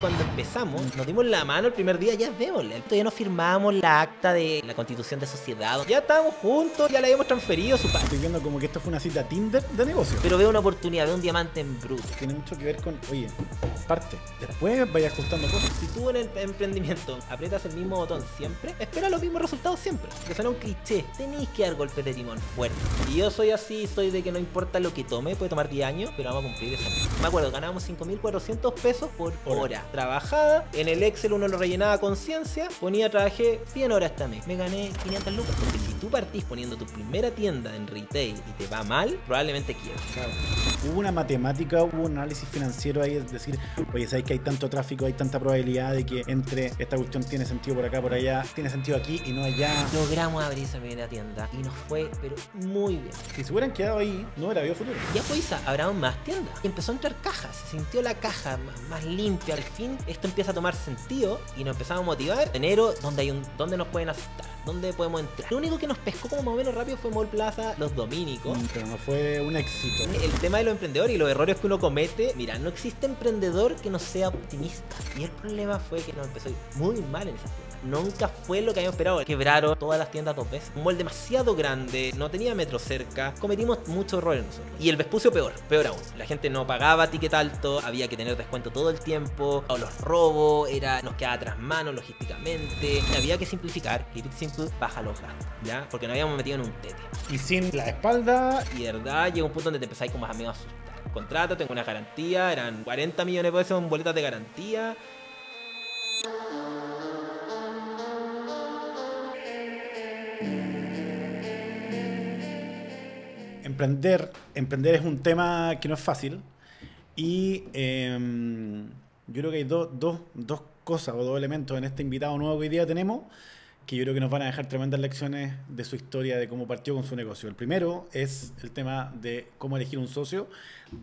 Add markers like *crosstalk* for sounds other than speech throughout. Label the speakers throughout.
Speaker 1: Cuando empezamos, nos dimos la mano el primer día, ya es Entonces ya no firmamos la acta de la constitución de sociedad. Ya estamos juntos, ya le habíamos transferido su parte. Estoy viendo como que esto fue una cita Tinder de negocio. Pero veo una oportunidad, veo un diamante en bruto. Tiene mucho que ver con, oye, parte. Después vayas ajustando cosas. Si tú en el emprendimiento aprietas el mismo botón siempre, espera los mismos resultados siempre. Que suena un cliché. Tenéis que dar golpes de timón fuerte. Y yo soy así, soy de que no importa lo que tome, puede tomar 10 años, pero vamos a cumplir eso. Me acuerdo, ganábamos 5.400 pesos por hora trabajada. En el Excel uno lo rellenaba conciencia. ponía trabajé 100 horas también este Me gané 500 lucas. Porque si tú partís poniendo tu primera tienda en retail y te va mal, probablemente quieras.
Speaker 2: Hubo una matemática, hubo un análisis financiero ahí, es decir, oye, sabes que hay tanto tráfico, hay tanta probabilidad de que entre esta cuestión tiene sentido por acá, por allá, tiene sentido aquí y no allá. Logramos
Speaker 1: abrir esa primera tienda y nos fue, pero muy bien. Si se hubieran quedado ahí, no hubiera habido futuro. Ya fue Isa, habrá más tiendas. empezó a entrar cajas, se sintió la caja más, más limpia, que esto empieza a tomar sentido y nos empezamos a motivar. Enero, donde hay un, donde nos pueden aceptar, ¿Dónde podemos entrar. Lo único que nos pescó como más o menos rápido fue Mall Plaza, los dominicos. Mm, pero no fue un éxito. El tema de los emprendedores y los errores que uno comete. Mira, no existe emprendedor que no sea optimista. Y el problema fue que nos empezó muy mal en esa nunca fue lo que habíamos esperado. Quebraron todas las tiendas dos veces. Un mall demasiado grande, no tenía metro cerca. Cometimos muchos errores nosotros. Y el Vespucio peor, peor aún. La gente no pagaba ticket alto, había que tener descuento todo el tiempo. O los robos, era, nos quedaba tras mano logísticamente. Había que simplificar. Y Simple baja los gastos, ¿ya? Porque nos habíamos metido en un tete. Y sin la espalda. Y de verdad llega un punto donde te empezáis amigos a asustar. Contrato, tengo una garantía, eran 40 millones de pesos en boletas de garantía.
Speaker 2: Emprender, emprender es un tema que no es fácil y em, yo creo que hay dos cosas o dos elementos en este invitado nuevo que hoy día tenemos que yo creo que nos van a dejar tremendas lecciones de su historia, de cómo partió con su negocio. El primero es el tema de cómo elegir un socio,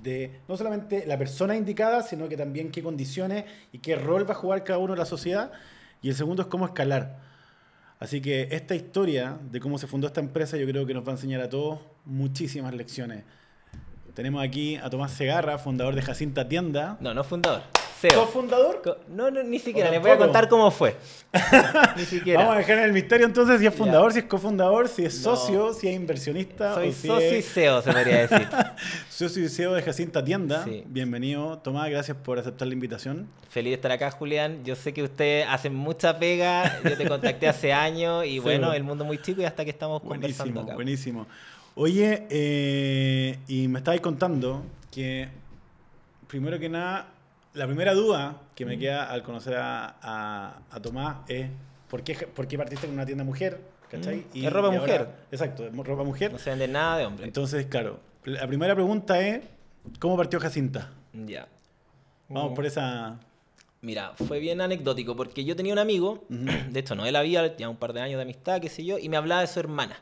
Speaker 2: de no solamente la persona indicada, sino que también qué condiciones y qué rol va a jugar cada uno en la sociedad. Y el segundo es cómo escalar. Así que esta historia de cómo se fundó esta empresa yo creo que nos va a enseñar a todos muchísimas lecciones. Tenemos aquí a Tomás Segarra, fundador de Jacinta Tienda. No, no fundador. ¿Cofundador? no, no, ni siquiera, les voy a contar cómo fue. *laughs* ni Vamos a dejar en el misterio entonces si es fundador, si es cofundador, si es socio, si es inversionista. Soy socio y CEO, se podría decir. *laughs* socio y CEO de Jacinta Tienda. Bienvenido, Tomás, gracias por aceptar la invitación. Feliz de estar
Speaker 1: acá, Julián. Yo sé que usted hace mucha pega, yo te contacté hace *laughs* años y bueno, el
Speaker 2: mundo muy chico y hasta que estamos conversando acá. Buenísimo. Oye, eh, y me estabais contando que primero que nada, la primera duda que me queda al conocer a, a, Tomás es ¿por qué, ¿por partiste con una tienda mujer? ¿Cachai? Y, ropa mujer. exacto, ropa mujer. No se vende nada de hombre. Entonces, claro, la primera pregunta es ¿cómo partió Jacinta? Ya. Vamos por esa...
Speaker 1: Mira, fue bien anecdótico porque yo tenía un amigo, de esto no él había, ya un par de años de amistad, qué sé yo, y me hablaba de su hermana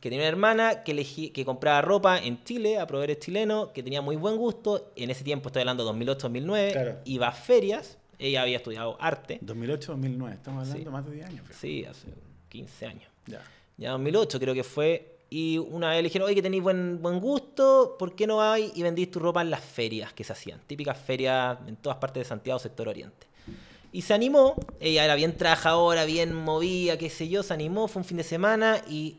Speaker 1: que tenía una hermana que, elegí, que compraba ropa en Chile, a proveedores chileno, que tenía muy buen gusto. En ese tiempo, estoy hablando 2008-2009, iba a ferias. Ella había estudiado arte. 2008-2009, estamos hablando más de 10 años. Sí, hace 15 años. Ya. Ya 2008 creo que fue. Y una vez le dijeron, oye, que tenéis buen, buen gusto, ¿por qué no vais y vendís tu ropa en las ferias que se hacían? Típicas ferias en todas partes de Santiago, sector oriente. Y se animó, ella era bien trabajadora, bien movida, qué sé yo, se animó, fue un fin de semana y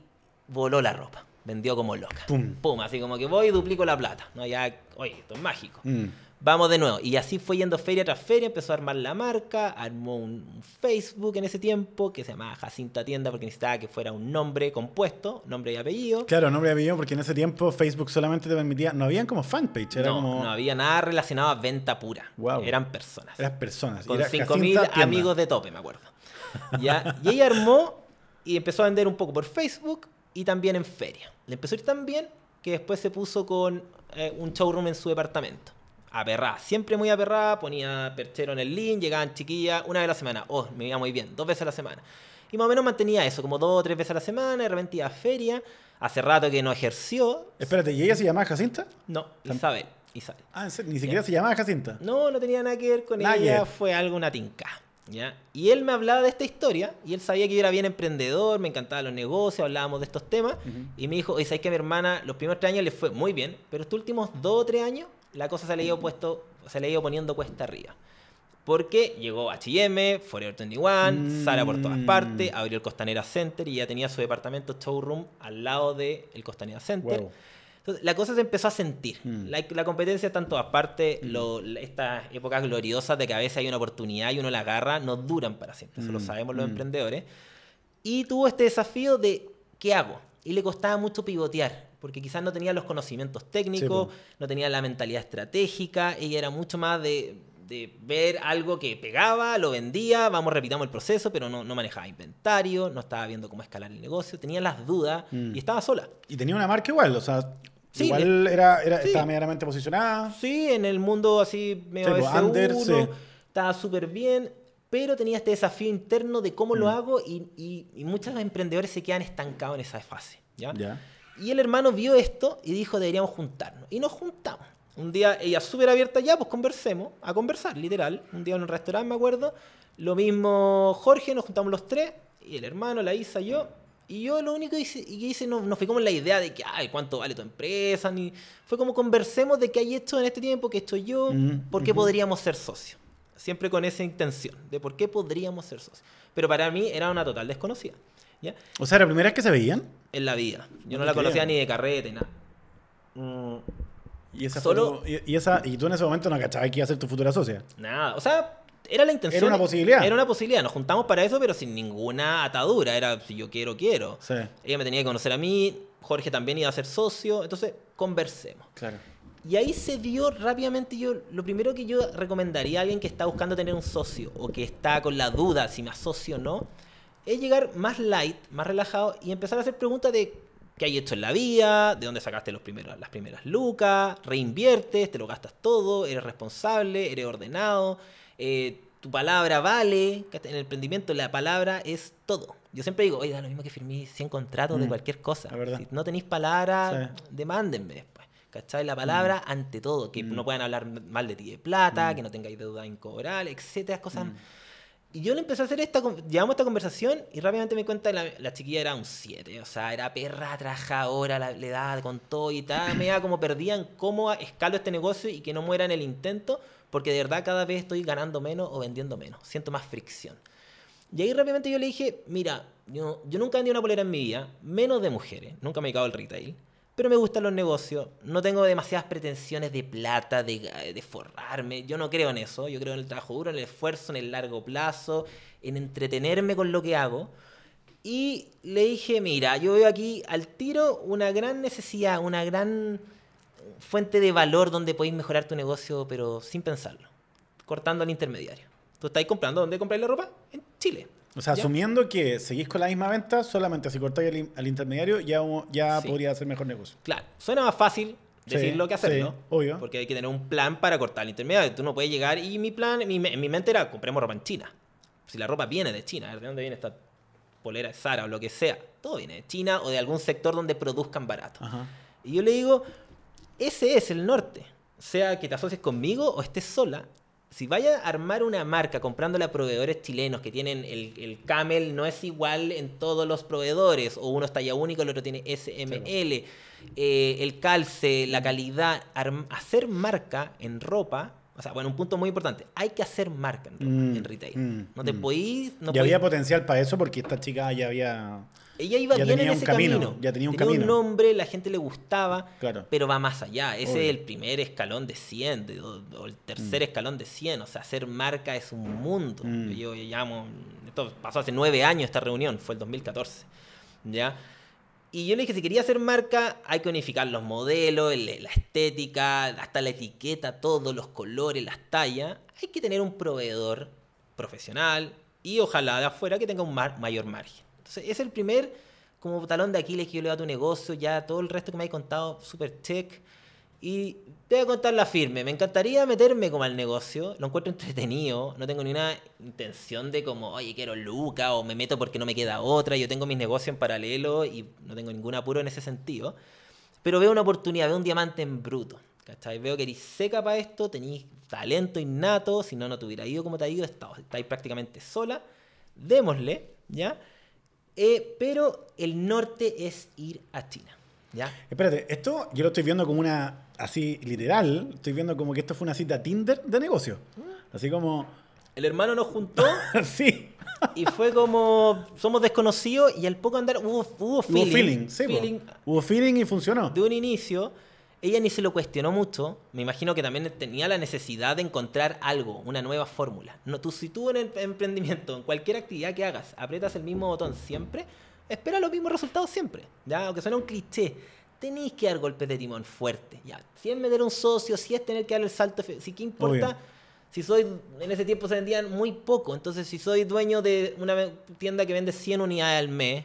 Speaker 1: voló la ropa. Vendió como loca. Pum. Pum, así como que voy y duplico la plata. No, ya, oye, esto es mágico. Mm. Vamos de nuevo. Y así fue yendo feria tras feria, empezó a armar la marca, armó un Facebook en ese tiempo que se llamaba Jacinta Tienda porque necesitaba que fuera un nombre compuesto, nombre y apellido.
Speaker 2: Claro, nombre y apellido porque en ese tiempo Facebook solamente te permitía, no habían como fanpage, no, No
Speaker 1: había nada relacionado a venta pura. Eran personas. Eran personas. Con 5.000 amigos de tope, me acuerdo.
Speaker 2: ¿Ya? Y ella armó y empezó a vender
Speaker 1: un poco por Facebook, y también en feria. Le empezó a ir tan bien que después se puso con eh, un showroom en su departamento. Aperrada, siempre muy aperrada, ponía perchero en el link, llegaban chiquillas una vez a la semana. Oh, me iba muy bien, dos veces a la semana. Y más o menos mantenía eso, como dos o tres veces a la semana, de repente iba a feria. Hace rato que no ejerció.
Speaker 2: Espérate, ¿y ella se llamaba Jacinta?
Speaker 1: No, Isabel. Isabel.
Speaker 2: Ah, ni siquiera se llamaba Jacinta. No, no tenía nada que ver con ella, fue algo
Speaker 1: una tinca. Y él me hablaba de esta historia y él sabía que yo era bien emprendedor, me encantaba los negocios, hablábamos de estos temas. Y me dijo, oye, ¿sabes que a mi hermana los primeros tres años le fue muy bien, pero estos últimos dos o tres años la cosa se le ha ido, puesto, se le ha ido poniendo cuesta arriba? Porque llegó HM, Forever 21, mm. Sara por todas mm. partes, abrió el Costanera Center y ya tenía su departamento showroom al lado del Costanera Center. Entonces, la cosa se empezó a sentir. Mm. La, competencia tanto aparte todas mm. Estas épocas gloriosas de que a veces hay una oportunidad y uno la agarra, no duran para siempre. Eso lo mm. sabemos los emprendedores. Y tuvo este desafío de, ¿qué hago? Y le costaba mucho pivotear porque quizás no tenía los conocimientos técnicos, no tenía la mentalidad estratégica, y era mucho más de de ver algo que pegaba, lo vendía, vamos, repitamos el proceso, pero no, no manejaba inventario, no estaba viendo cómo escalar el
Speaker 2: negocio, tenía las dudas y mm. estaba sola. Y tenía una marca igual, o sea,
Speaker 1: Igual eh, era, era estaba
Speaker 2: medianamente posicionada. Sí, en el mundo así medio sí, pues, Under, Estaba súper
Speaker 1: bien, pero tenía este desafío interno de cómo lo mm. hago y, y, muchos emprendedores se quedan estancados en esa fase. ¿ya? Y el hermano vio esto y dijo, deberíamos juntarnos. Y nos juntamos. Un día ella súper abierta ya, pues conversemos, a conversar, literal. Un día en un restaurante, me acuerdo. Lo mismo Jorge, nos juntamos los tres, y el hermano, la Isa, yo. Y yo lo único que hice, que hice no, no, fue como la idea de que, ay, cuánto vale tu empresa, ni. Fue como conversemos de qué hay esto en este tiempo, que estoy yo, porque por qué podríamos ser socios. Siempre con esa intención, de por qué podríamos ser socios. Pero para mí era una total desconocida.
Speaker 2: ¿ya? O sea, ¿la primera vez que se veían?
Speaker 1: En la vida. Yo no, la conocía ni de carrete, nada. Mm, y Solo... y,
Speaker 2: esa y tú en ese momento no cachabas que iba a ser tu futura socia.
Speaker 1: Nada, o sea, era la intención. Era una posibilidad. Era una posibilidad. Nos juntamos para eso, pero sin ninguna atadura. Era si yo quiero, quiero. Ella me tenía que conocer a mí, Jorge también iba a ser socio. Entonces, conversemos. Claro. Y ahí se dio rápidamente yo, lo primero que yo recomendaría a alguien que está buscando tener un socio o que está con la duda si me asocio o no, es llegar más light, más relajado y empezar a hacer preguntas de ¿Qué hay hecho en la vida? ¿De dónde sacaste los primeros, las primeras lucas? ¿Reinviertes? ¿Te lo gastas todo? ¿Eres responsable? ¿Eres ordenado? Eh, ¿Tu palabra vale? En el emprendimiento la palabra es todo. Yo siempre digo, oiga, lo mismo que firmé 100 contratos de mm, cualquier cosa. Si no tenéis palabra, demandenme demándenme después. ¿Cachai? La palabra mm. ante todo. Que mm. no puedan hablar mal de ti de plata, que no tengáis deuda incobral, etcétera. Cosas y yo le empecé a hacer esta, llevamos esta conversación y rápidamente me cuenta la, la, chiquilla era un 7, o sea, era perra, trabajadora, la, le daba con todo y tal, me da como perdían cómo escalo este negocio y que no muera en el intento, porque de verdad cada vez estoy ganando menos o vendiendo menos, siento más fricción. Y ahí rápidamente yo le dije, mira, yo, yo nunca vendí una polera en mi vida, menos de mujeres, nunca me he dedicado el retail pero me gustan los negocios. No tengo demasiadas pretensiones de plata, de, forrarme. Yo no creo en eso. Yo creo en el trabajo duro, en el esfuerzo, en el largo plazo, en entretenerme con lo que hago. Y le dije, mira, yo veo aquí al tiro una gran necesidad, una gran fuente de valor donde podéis mejorar tu negocio, pero sin pensarlo, cortando al intermediario. Tú estás comprando, ¿dónde compráis la ropa? En Chile.
Speaker 2: O sea, asumiendo que seguís con la misma venta, solamente si cortáis al, intermediario ya, ya podría hacer mejor negocio.
Speaker 1: Claro, suena más fácil decir lo que hacer, Sí, obvio. Porque hay que tener un plan para cortar al intermediario. Tú no puedes llegar y mi plan, mi, mi mente era compremos ropa en China. Si la ropa viene de China, ¿de dónde viene esta polera de Sara o lo que sea? Todo viene de China o de algún sector donde produzcan barato. Y yo le digo, ese es el norte. Sea que te asocies conmigo o estés sola, si vaya a armar una marca comprándole a proveedores chilenos que tienen el, camel, no es igual en todos los proveedores, o uno es talla único el otro tiene SML, eh, el calce, la calidad, hacer marca en ropa. O sea, bueno, un punto muy importante. Hay que hacer marca en, ropa, mm, en retail. Mm, no te mm.
Speaker 2: podís... No había potencial para eso porque esta chica ya había ella iba bien en ese camino, Ya tenía un
Speaker 1: nombre, la gente le gustaba, pero va más allá. Ese es el primer escalón de 100 o, el tercer mm. escalón de 100. O sea, hacer marca es un mundo. Mm. Yo, esto pasó hace nueve años esta reunión, fue el 2014. ¿ya? Y yo le dije, si quería hacer marca, hay que unificar los modelos, la estética, hasta la etiqueta, todos los colores, las tallas. Hay que tener un proveedor profesional y ojalá de afuera que tenga un mayor margen es el primer como talón de Aquiles que yo le doy a tu negocio, ya todo el resto que me has contado, super check. Y te voy a contar la firme. Me encantaría meterme como al negocio. Lo encuentro entretenido. No tengo ni una intención de como, oye, quiero luca o me meto porque no me queda otra. Yo tengo mis negocios en paralelo y no tengo ningún apuro en ese sentido. Pero veo una oportunidad, veo un diamante en bruto. ¿Cachai? Veo que eres seca para esto, tenéis talento innato. Si no, no te hubiera ido como te ha ido. Estáis prácticamente sola. Démosle, ¿ya? Eh, pero el norte es ir a China. ¿Ya?
Speaker 2: Espérate, esto yo lo estoy viendo como una, así literal, estoy viendo como que esto fue una cita Tinder de negocio. Mm. Así como...
Speaker 1: El hermano nos juntó.
Speaker 2: *laughs* sí. Y fue como, somos desconocidos y al poco andar hubo,
Speaker 1: hubo feeling. Hubo feeling, sí, feeling, Hubo feeling y funcionó. De un inicio. Ella ni se lo cuestionó mucho. Me imagino que también tenía la necesidad de encontrar algo, una nueva fórmula. No, tú, si tú en el emprendimiento, en cualquier actividad que hagas, aprietas el mismo botón siempre, espera los mismos resultados siempre. Ya, aunque suena un cliché, tenéis que dar golpes de timón fuerte. Ya, si es meter un socio, si es tener que dar el salto, si qué importa. si soy, en ese tiempo se vendían muy poco, entonces si soy dueño de una tienda que vende 100 unidades al mes,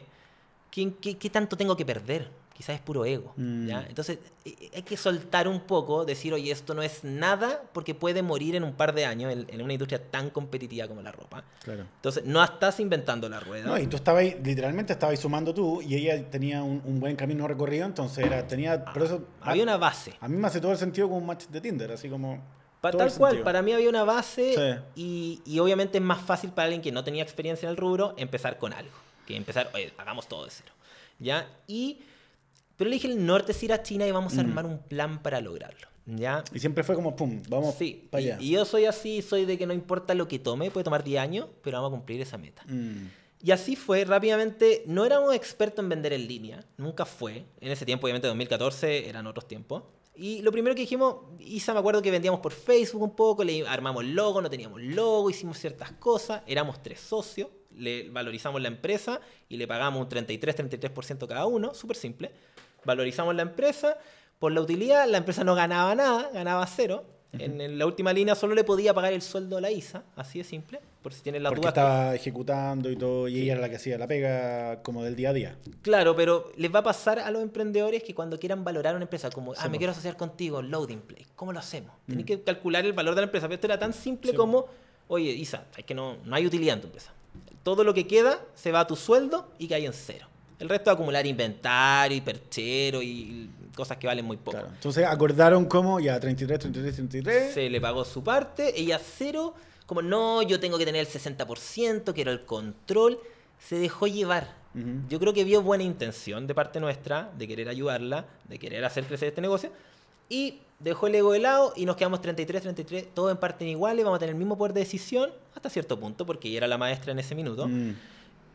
Speaker 1: qué tanto tengo que perder? quizás es puro ego. ¿ya? Mm. Entonces e, e, hay que soltar un poco, decir, oye, esto no es nada porque puede morir en un par de años en, una industria tan competitiva como la ropa. Claro. Entonces no estás inventando la rueda. No, y tú
Speaker 2: estabas, literalmente estabas sumando tú y ella tenía un, buen camino recorrido, entonces era, tenía... Ah, eso, había una base. A mí me hace todo el sentido como un match de Tinder, así como... tal cual, para mí había una base y, obviamente
Speaker 1: es más fácil para alguien que no tenía experiencia en el rubro empezar con algo, que empezar, oye, hagamos todo de cero. ¿Ya? Y pero le dije, el norte es ir a China y vamos a armar un plan para lograrlo. ¿Ya?
Speaker 2: Y siempre fue como, pum, vamos para allá. Y,
Speaker 1: yo soy así, soy de que no importa lo que tome, puede tomar 10 años, pero vamos a cumplir esa meta. Mm. Y así fue, rápidamente, no éramos expertos en vender en línea, nunca fue. En ese tiempo, obviamente, 2014 eran otros tiempos. Y lo primero que dijimos, Isa, me acuerdo que vendíamos por Facebook un poco, le armamos logo, no teníamos logo, hicimos ciertas cosas, éramos tres socios, le valorizamos la empresa y le pagamos un 33, 33% cada uno, súper simple valorizamos la empresa por la utilidad, la empresa no ganaba nada, ganaba cero. en, la última línea solo le podía pagar el sueldo a la ISA, así de simple, por si tienes la Porque estaba
Speaker 2: ejecutando y todo, y ella era la que hacía la pega como del día a día.
Speaker 1: Claro, pero les va a pasar a los emprendedores que cuando quieran valorar una empresa, como, ah, me quiero asociar contigo, Loading Play, ¿cómo lo hacemos? tiene mm. que calcular el valor de la empresa, pero esto era tan simple como, oye, ISA, es que no, no hay utilidad en tu empresa. Todo lo que queda se va a tu sueldo y cae en cero. El resto es acumular inventario y perchero y cosas que valen muy poco.
Speaker 2: Entonces acordaron cómo, ya 33, 33, 33.
Speaker 1: Se le pagó su parte, ella cero, como no, yo tengo que tener el 60%, quiero el control. Se dejó llevar. Yo creo que vio buena intención de parte nuestra, de querer ayudarla, de querer hacer crecer este negocio. Y dejó el ego de lado y nos quedamos 33, 33, todos en parte iguales, vamos a tener el mismo poder de decisión hasta cierto punto, porque ella era la maestra en ese minuto. Mm.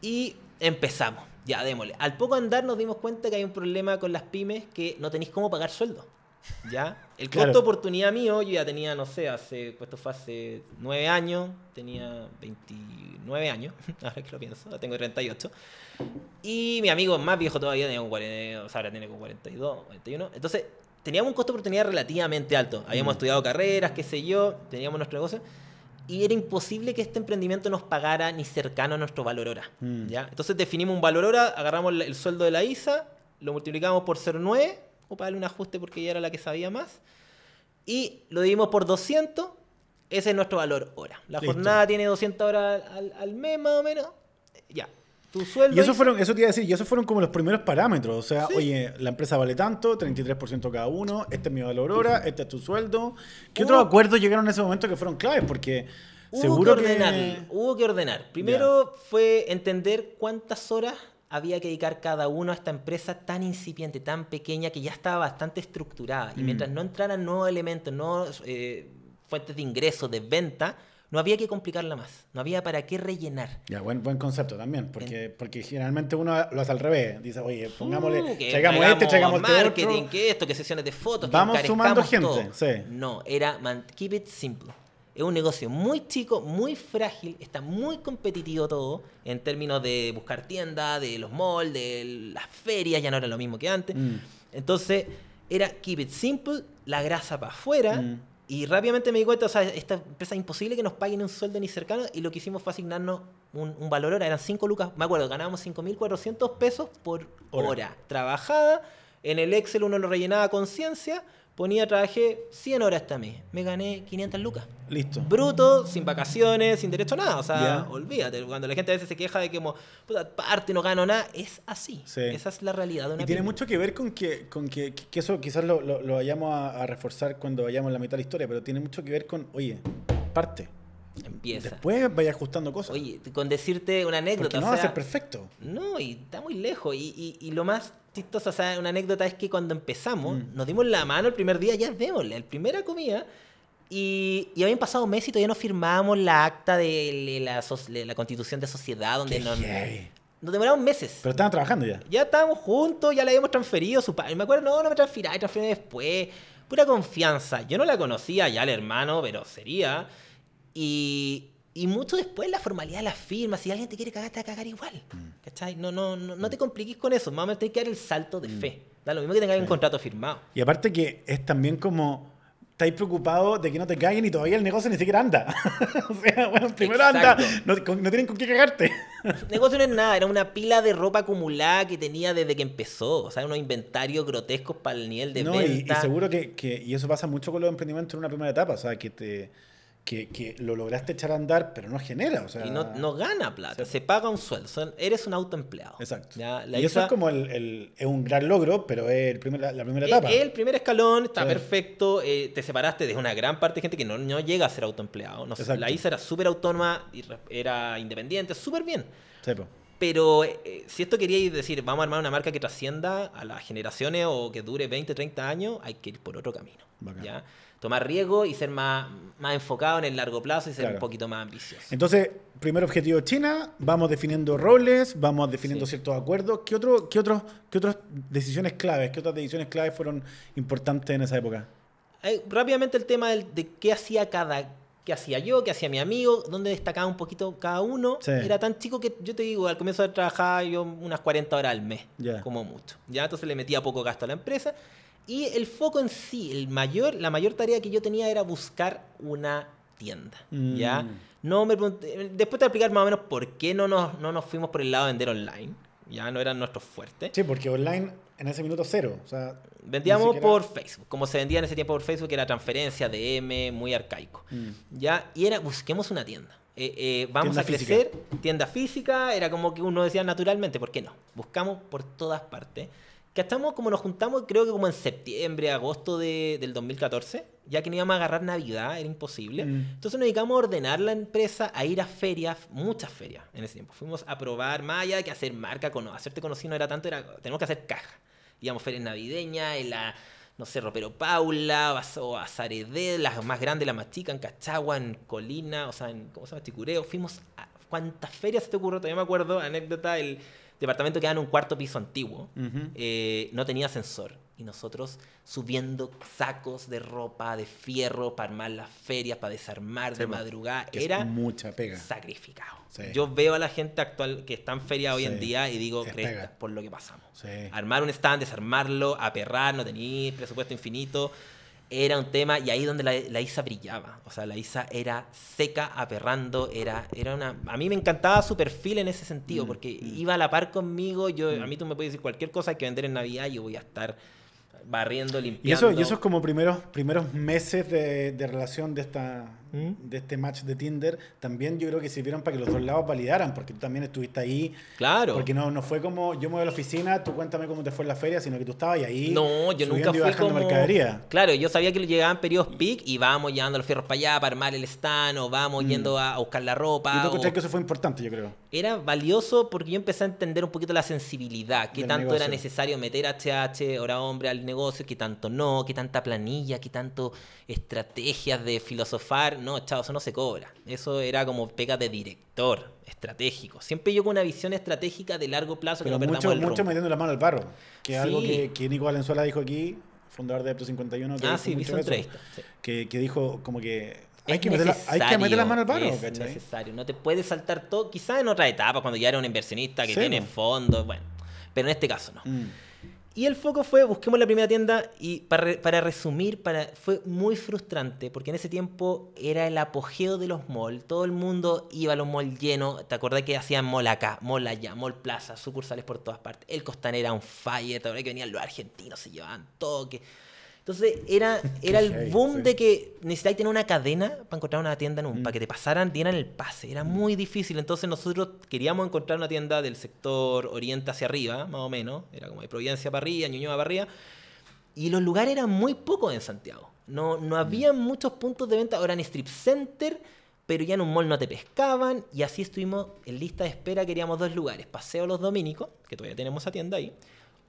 Speaker 1: Y empezamos. Ya, démosle. Al poco andar nos dimos cuenta que hay un problema con las pymes que no tenéis cómo pagar sueldo. ¿Ya? El costo de oportunidad mío, yo ya tenía, no sé, hace, esto fue hace nueve años, tenía 29 años, *laughs* ahora que lo pienso, tengo 38. Y mi amigo más viejo todavía tenía un 42, o sea, ahora tiene como 42, 41. Entonces, teníamos un costo de oportunidad relativamente alto. Habíamos mm. estudiado carreras, qué sé yo, teníamos nuestro negocio y era imposible que este emprendimiento nos pagara ni cercano a nuestro valor hora. Mm. ¿ya? Entonces definimos un valor hora, agarramos el sueldo de la ISA, lo multiplicamos por 0,9 o para darle un ajuste porque ella era la que sabía más y lo dividimos por 200. Ese es nuestro valor hora. La jornada tiene 200 horas al mes más o menos. Ya, sueldo. Y eso,
Speaker 2: fueron, eso te iba a decir, y esos fueron como los primeros parámetros. O sea, oye, la empresa vale tanto, 33% cada uno, este es mi valor hora, este es tu sueldo. ¿Qué otros acuerdos llegaron en ese momento que fueron claves? Porque hubo seguro que ordenar.
Speaker 1: Hubo que ordenar. Primero fue entender cuántas horas había que dedicar cada uno a esta empresa tan incipiente, tan pequeña, que ya estaba bastante estructurada. Y mm. mientras no entraran nuevos elementos, nuevos eh, fuentes de ingresos, de venta, no había que complicarla más, no había para qué rellenar.
Speaker 2: Ya, buen, buen concepto también, porque, porque generalmente uno lo hace al revés, dice, oye, pongámosle, este, llegamos este marketing, que
Speaker 1: esto, que sesiones de fotos, Vamos sumando gente, No, era keep it simple. Es un negocio muy chico, muy frágil, está muy competitivo todo en términos de buscar tienda de los malls, de las ferias, ya no era lo mismo que antes. Mm. Entonces, era keep it simple, la grasa para afuera, mm. Y rápidamente me di cuenta, o sea, esta empresa imposible que nos paguen un sueldo ni cercano y lo que hicimos fue asignarnos un, valor hora, eran 5 lucas, me acuerdo, ganábamos 5.400 pesos por hora. trabajada, en el Excel uno lo rellenaba con conciencia ponía, trabajé 100 horas también me gané 500 lucas. Listo. Bruto, sin vacaciones, sin derecho a nada. O sea, olvídate. Cuando la gente a veces se queja de que, como, puta, parte, no gano nada, es así. Esa es la realidad Y tiene
Speaker 2: mucho que ver con que, con que, eso quizás lo, vayamos a, a, reforzar cuando vayamos a la mitad de la historia, pero tiene mucho que ver con, oye, parte. Empieza. Después vaya ajustando cosas. Oye, con decirte una anécdota. no va a ser perfecto.
Speaker 1: No, y está muy lejos. Y, y, lo más chistoso, o sea, una anécdota es que cuando empezamos, mm. nos dimos la mano el primer día, ya démosle, la primera comida. Y, habían pasado meses y todavía no firmábamos la acta de la, la constitución de sociedad, donde nos, nos demoramos meses.
Speaker 2: Pero estaban trabajando ya.
Speaker 1: Ya estábamos juntos, ya le habíamos transferido su Me acuerdo, no, no me transfirá, transferí después. Pura confianza. Yo no la conocía ya el hermano, pero sería. Y, mucho después la formalidad de las firmas, si alguien te quiere cagar, te va a cagar igual. Mm. ¿Cachai? No, no, no, te compliques con eso, más tenés que dar el salto de mm. fe. Da lo mismo que tengas un
Speaker 2: contrato firmado. Y aparte que es también como estáis preocupados de que no te caigan y todavía el negocio ni siquiera anda. *laughs* o
Speaker 1: sea, bueno, primero anda,
Speaker 2: no, no, tienen con qué
Speaker 1: cagarte. el *laughs* negocio no es nada, era una pila de ropa acumulada que tenía desde que empezó. O sea, unos inventarios grotescos para el nivel de no, venta. Y, seguro
Speaker 2: que, que, y eso pasa mucho con los emprendimientos en una primera etapa, o sea, que te que, lo lograste echar a andar, pero no genera. O sea, y no,
Speaker 1: no gana plata, se paga un sueldo. eres un autoempleado. Exacto. La y eso es como
Speaker 2: el, el, es un gran logro, pero es el la, primera etapa. Es el
Speaker 1: primer escalón, está perfecto. Eh, te separaste de una gran parte de gente que no, no llega a ser autoempleado. No, la ISA era súper autónoma, era independiente, súper bien. Pero eh, si esto quería decir, vamos a armar una marca que trascienda a las generaciones o que dure 20, 30 años, hay que ir por otro camino. ¿ya? tomar riesgo y ser más, más enfocado en el largo plazo y ser un poquito más ambicioso.
Speaker 2: Entonces, primer objetivo China, vamos definiendo roles, vamos definiendo ciertos acuerdos. ¿Qué, otro, qué, otros, ¿Qué otras decisiones claves, qué otras decisiones fueron importantes en esa época?
Speaker 1: Eh, rápidamente el tema de, de qué hacía cada, qué hacía yo, qué hacía mi amigo, dónde destacaba un poquito cada uno. Era tan chico que yo te digo, al comienzo de trabajar yo unas 40 horas al mes, como mucho. Ya entonces le metía poco gasto a la empresa y el foco en sí, el mayor, la mayor tarea que yo tenía era buscar una tienda. ¿ya? Mm. No me después te voy explicar más o menos por qué no nos, no nos fuimos por el lado de vender online. Ya no eran nuestros fuertes. Sí,
Speaker 2: porque online en ese minuto cero. Vendíamos por
Speaker 1: Facebook, como se vendía en ese tiempo por Facebook, que era transferencia, DM, muy arcaico. Mm. ¿ya? Y era, busquemos una tienda. Eh, eh, vamos a crecer, tienda física, era como que uno decía naturalmente, ¿por qué no? Buscamos por todas partes que estamos como nos juntamos, creo que como en septiembre, agosto del 2014, ya que no íbamos a agarrar Navidad, era imposible. Mm. Entonces nos dedicamos a ordenar la empresa, a ir a ferias, muchas ferias en ese tiempo. Fuimos a probar, más allá de que hacer marca, con, hacerte conocido no era tanto, era, tenemos que hacer caja. Íbamos a ferias navideñas, en la, no sé, Ropero Paula, o a Zaredé, las más grandes, las más chicas, en Cachagua, en Colina, o sea, en, ¿cómo se llama? Ticureo. Fuimos a cuántas ferias se te ocurrió, todavía me acuerdo, anécdota, el departamento era en un cuarto piso antiguo, eh, no tenía ascensor. Y nosotros subiendo sacos de ropa, de fierro, para armar las ferias, para desarmar de madrugada. Era
Speaker 2: mucha sacrificado.
Speaker 1: Yo veo a la gente actual que está en feria hoy en día y digo, por lo que pasamos. Armar un stand, desarmarlo, aperrar, no tenía presupuesto infinito era un tema, y ahí donde la, Isa brillaba. O sea, la Isa era seca, aperrando, era, era una... A mí me encantaba su perfil en ese sentido, mm, porque mm. iba a la par conmigo, yo, a mm. mí tú me puedes decir cualquier cosa que vender en Navidad, yo voy a estar barriendo, limpiando. Y eso, y eso es
Speaker 2: como primeros, primeros meses de, de relación de esta, Mm. de este match de Tinder, también yo creo que sirvieron para que los dos lados validaran, porque tú también estuviste ahí. Claro. Porque no, no fue como yo me voy a la oficina, tú cuéntame cómo te fue en la feria, sino que tú estabas ahí. No, yo nunca fui como... mercadería.
Speaker 1: Claro, yo sabía que llegaban periodos peak y vamos llevando los fierros para allá para armar el stand o vamos mm. yendo a, buscar la ropa. tú que eso fue
Speaker 2: importante, yo creo.
Speaker 1: Era valioso porque yo empecé a entender un poquito la sensibilidad, qué tanto era necesario meter a HH, ahora hombre al negocio, qué tanto no, qué tanta planilla, qué tanto estrategias de filosofar no, chao, eso no se cobra. Eso era como pega de director, estratégico. Siempre yo con una visión estratégica de largo plazo Pero que no mucho, mucho metiendo
Speaker 2: la mano al barro, que es algo que, que, Nico Valenzuela dijo aquí, fundador de Epto 51, que, ah, sí, que, dijo como que hay que, meter la, hay que, meter la, mano al paro, Es
Speaker 1: necesario. No te puedes saltar todo. Quizás en otra etapa, cuando ya eres un inversionista que tiene fondos, bueno. Pero en este caso no. Mm. Y el foco fue, busquemos la primera tienda y para, para, resumir, para, fue muy frustrante porque en ese tiempo era el apogeo de los malls, todo el mundo iba a los malls llenos, te acordás que hacían mall acá, mall allá, mall plaza, sucursales por todas partes, el costanera un fire, te que venían los argentinos, se llevaban todo, que entonces era, *laughs* era el boom de que necesitáis tener una cadena para encontrar una tienda en un, mm. para que te pasaran, dieran el pase. Era mm. muy difícil. Entonces nosotros queríamos encontrar una tienda del sector oriente hacia arriba, más o menos. Era como de Providencia para arriba, Ñuñoa para arriba. Y los lugares eran muy pocos en Santiago. No, no mm. había muchos puntos de venta. Eran strip center, pero ya en un mall no te pescaban. Y así estuvimos en lista de espera. Queríamos dos lugares. Paseo Los Dominicos, que todavía tenemos esa tienda ahí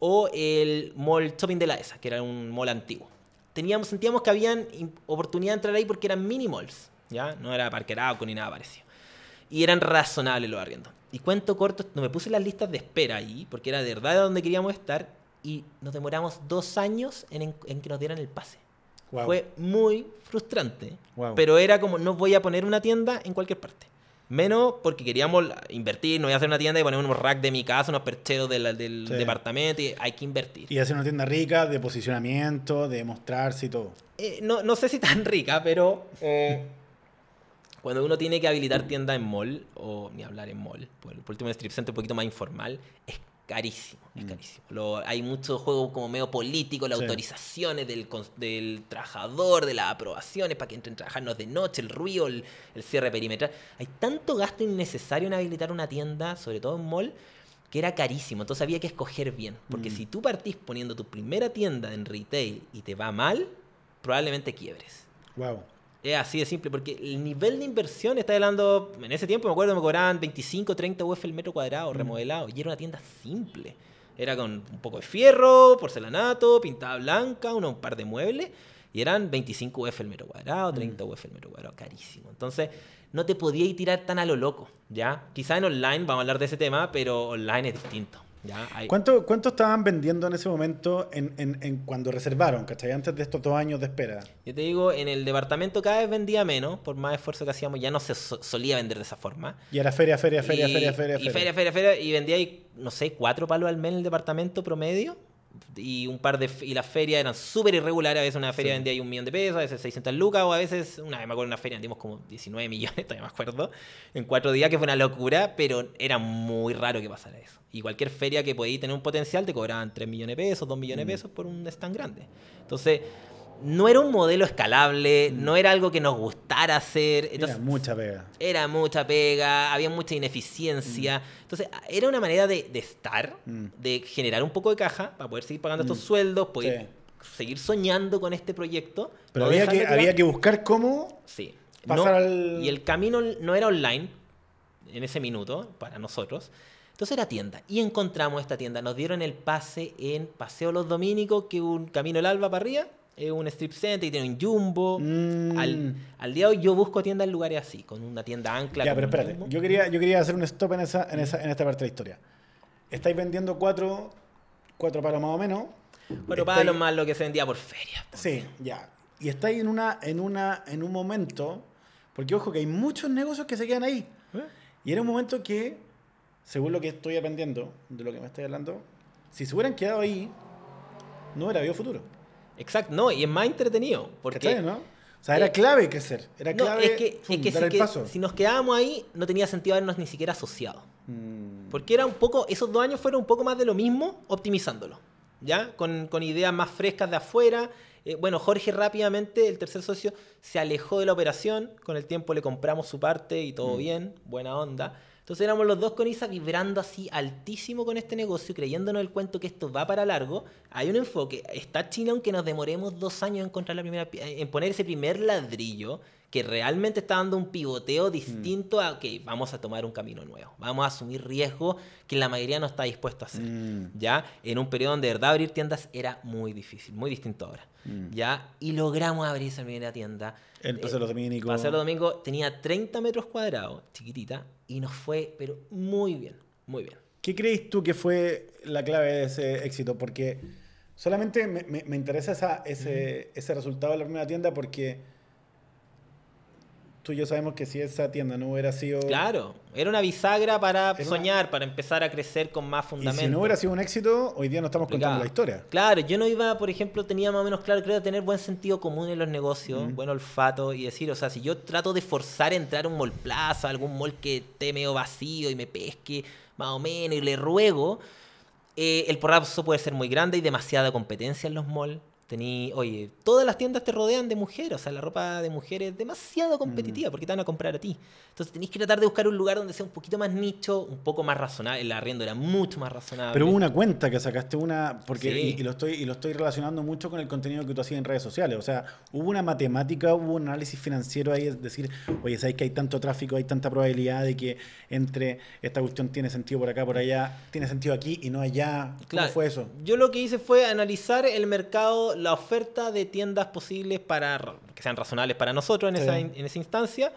Speaker 1: o el mall shopping de la ESA, que era un mall antiguo. Teníamos, sentíamos que habían oportunidad de entrar ahí porque eran mini malls, ¿ya? No era parquerado con ni nada parecido. Y eran razonables los arriendos. Y cuento corto, me puse las listas de espera ahí, porque era de verdad donde queríamos estar, y nos demoramos dos años en, en que nos dieran el pase. Fue muy frustrante, pero era como, no voy a poner una tienda en cualquier parte menos porque queríamos invertir, no voy a hacer una tienda y poner unos rack de mi casa, unos percheros del departamento, hay que invertir.
Speaker 2: Y hacer una tienda rica de posicionamiento, de mostrarse y todo. Eh,
Speaker 1: no, sé si tan *laughs* rica, pero eh, cuando uno tiene que habilitar tienda en mall, o ni hablar en mall, por, último en strip center un poquito más informal, es carísimo, es mm. carísimo. Lo, hay mucho juego como medio político, las autorizaciones del, trabajador, de las aprobaciones para que entren a trabajarnos de noche, el ruido, el, cierre perimetral. Hay tanto gasto innecesario en habilitar una tienda, sobre todo en mall, que era carísimo. Entonces había que escoger bien. Porque mm. si tú partís poniendo tu primera tienda en retail y te va mal, probablemente quiebres. Wow. Es así de simple, porque el nivel de inversión está hablando, en ese tiempo me acuerdo me cobraban 25, 30 UF el metro cuadrado, mm. remodelado, y era una tienda simple. Era con un poco de fierro, porcelanato, pintada blanca, uno, un par de muebles, y eran 25 UF el metro cuadrado, 30 mm. UF el metro cuadrado, carísimo. Entonces, no te podías tirar tan a lo loco, ¿ya? Quizá en online, vamos a hablar de ese tema, pero online es distinto. ¿Cuánto,
Speaker 2: ¿Cuánto estaban vendiendo en ese momento en, cuando reservaron, ¿cachai? Antes de estos dos años de espera. Yo
Speaker 1: te digo, en el departamento cada vez vendía menos, por más esfuerzo que hacíamos, ya no se solía vender de esa forma.
Speaker 2: Y era feria, feria, feria, feria, feria, feria. Y feria,
Speaker 1: feria, feria, y vendía, no sé, cuatro palos al mes en el departamento promedio y un par de y las ferias eran súper irregulares. A veces una feria vendía ahí un millón de pesos, a veces 600 lucas, o a veces, una vez me acuerdo, en una feria vendimos como 19 millones, *laughs* todavía me acuerdo, en cuatro días, que fue una locura, pero era muy raro que pasara eso. Y cualquier feria que podía tener un potencial te cobraban 3 millones de pesos, 2 millones de mm. pesos por un stand grande. Entonces no era un modelo escalable, mm. no era algo que nos gustara hacer. era
Speaker 2: mucha pega.
Speaker 1: Era mucha pega, había mucha ineficiencia. Mm. Entonces, era una manera de, estar, mm. de generar un poco de caja para poder seguir pagando estos sueldos, poder seguir soñando con este proyecto. Pero había, que, había que,
Speaker 2: buscar cómo sí. pasar
Speaker 1: Y el camino no era online en ese minuto para nosotros. Entonces era tienda. Y encontramos esta tienda. Nos dieron el pase en Paseo Los Dominicos, que un camino el alba para arriba es un strip center y tiene un jumbo. Mm. Al, al, día de hoy yo busco tiendas en lugares así, con una tienda ancla. Ya, pero espérate, yo
Speaker 2: quería, yo quería hacer un stop en, esa, en, esa, en esta parte de la historia. Estáis vendiendo cuatro, cuatro palos más o menos.
Speaker 1: Cuatro palos más lo que se vendía por feria.
Speaker 2: sí, ya. Y estáis en, una, en, una, en un momento, porque ojo que hay muchos negocios que se quedan ahí. ¿Eh? Y era un momento que, según lo que estoy aprendiendo, de lo que me estáis hablando, si se hubieran quedado ahí, no hubiera habido futuro. Exacto, no, y es más entretenido. Porque, ¿no? O sea, era eh, clave que ser, Era clave es que, si
Speaker 1: nos quedábamos ahí, no tenía sentido habernos ni siquiera asociado.
Speaker 2: Mm.
Speaker 1: Porque era un poco, esos dos años fueron un poco más de lo mismo, optimizándolo. ¿Ya? Con, ideas más frescas de afuera. Eh, bueno, Jorge rápidamente, el tercer socio, se alejó de la operación. Con el tiempo le compramos su parte y todo mm. bien, buena onda. Entonces éramos los dos con Isa vibrando así altísimo con este negocio, creyéndonos el cuento que esto va para largo. Hay un enfoque. Está China, aunque nos demoremos dos años en, encontrar la primera, en poner ese primer ladrillo que realmente está dando un pivoteo mm. distinto a, ok, vamos a tomar un camino nuevo, vamos a asumir riesgo que la mayoría no está dispuesto a hacer. Mm. ¿Ya? En un periodo donde de verdad abrir tiendas era muy difícil, muy distinto ahora. Mm. ¿Ya? Y logramos abrir esa primera tienda. El Paseo domingo los Paseo tenía 30 metros cuadrados, chiquitita,
Speaker 2: y nos fue, pero muy bien, muy bien. ¿Qué crees tú que fue la clave de ese éxito? Porque solamente me, interesa ese, ese resultado de la primera tienda porque tú y yo sabemos que si esa tienda no hubiera sido... Claro,
Speaker 1: era una bisagra para soñar, para empezar a crecer con más fundamento. si no hubiera
Speaker 2: sido un éxito, hoy día no estamos contando la historia.
Speaker 1: Claro, yo no iba, por ejemplo, tenía más o menos claro, creo, tener buen sentido común en los negocios, buen olfato y decir, o sea, si yo trato de forzar a entrar a un mall plaza, algún mall que esté medio vacío y me pesque más o menos y le ruego, eh, el porrazo puede ser muy grande y demasiada competencia en los malls Tení, oye, todas las tiendas te rodean de mujeres, o sea, la ropa de mujeres es demasiado mm. competitiva porque te van a comprar a ti. Entonces tenés que tratar de buscar un lugar
Speaker 2: donde sea un poquito más nicho, un poco más razonable, La arriendo era mucho más razonable. Pero hubo una cuenta que sacaste una, porque y, lo estoy, y lo estoy relacionando mucho con el contenido que tú hacías en redes sociales, o sea, hubo una matemática, hubo un análisis financiero ahí, es decir, oye, sabes que hay tanto tráfico, hay tanta probabilidad de que entre esta cuestión tiene sentido por acá, por allá, tiene sentido aquí y no allá. ¿Cómo fue eso?
Speaker 1: Yo lo que hice fue analizar el mercado la oferta de tiendas posibles para que sean razonables para nosotros en, esa, en instancia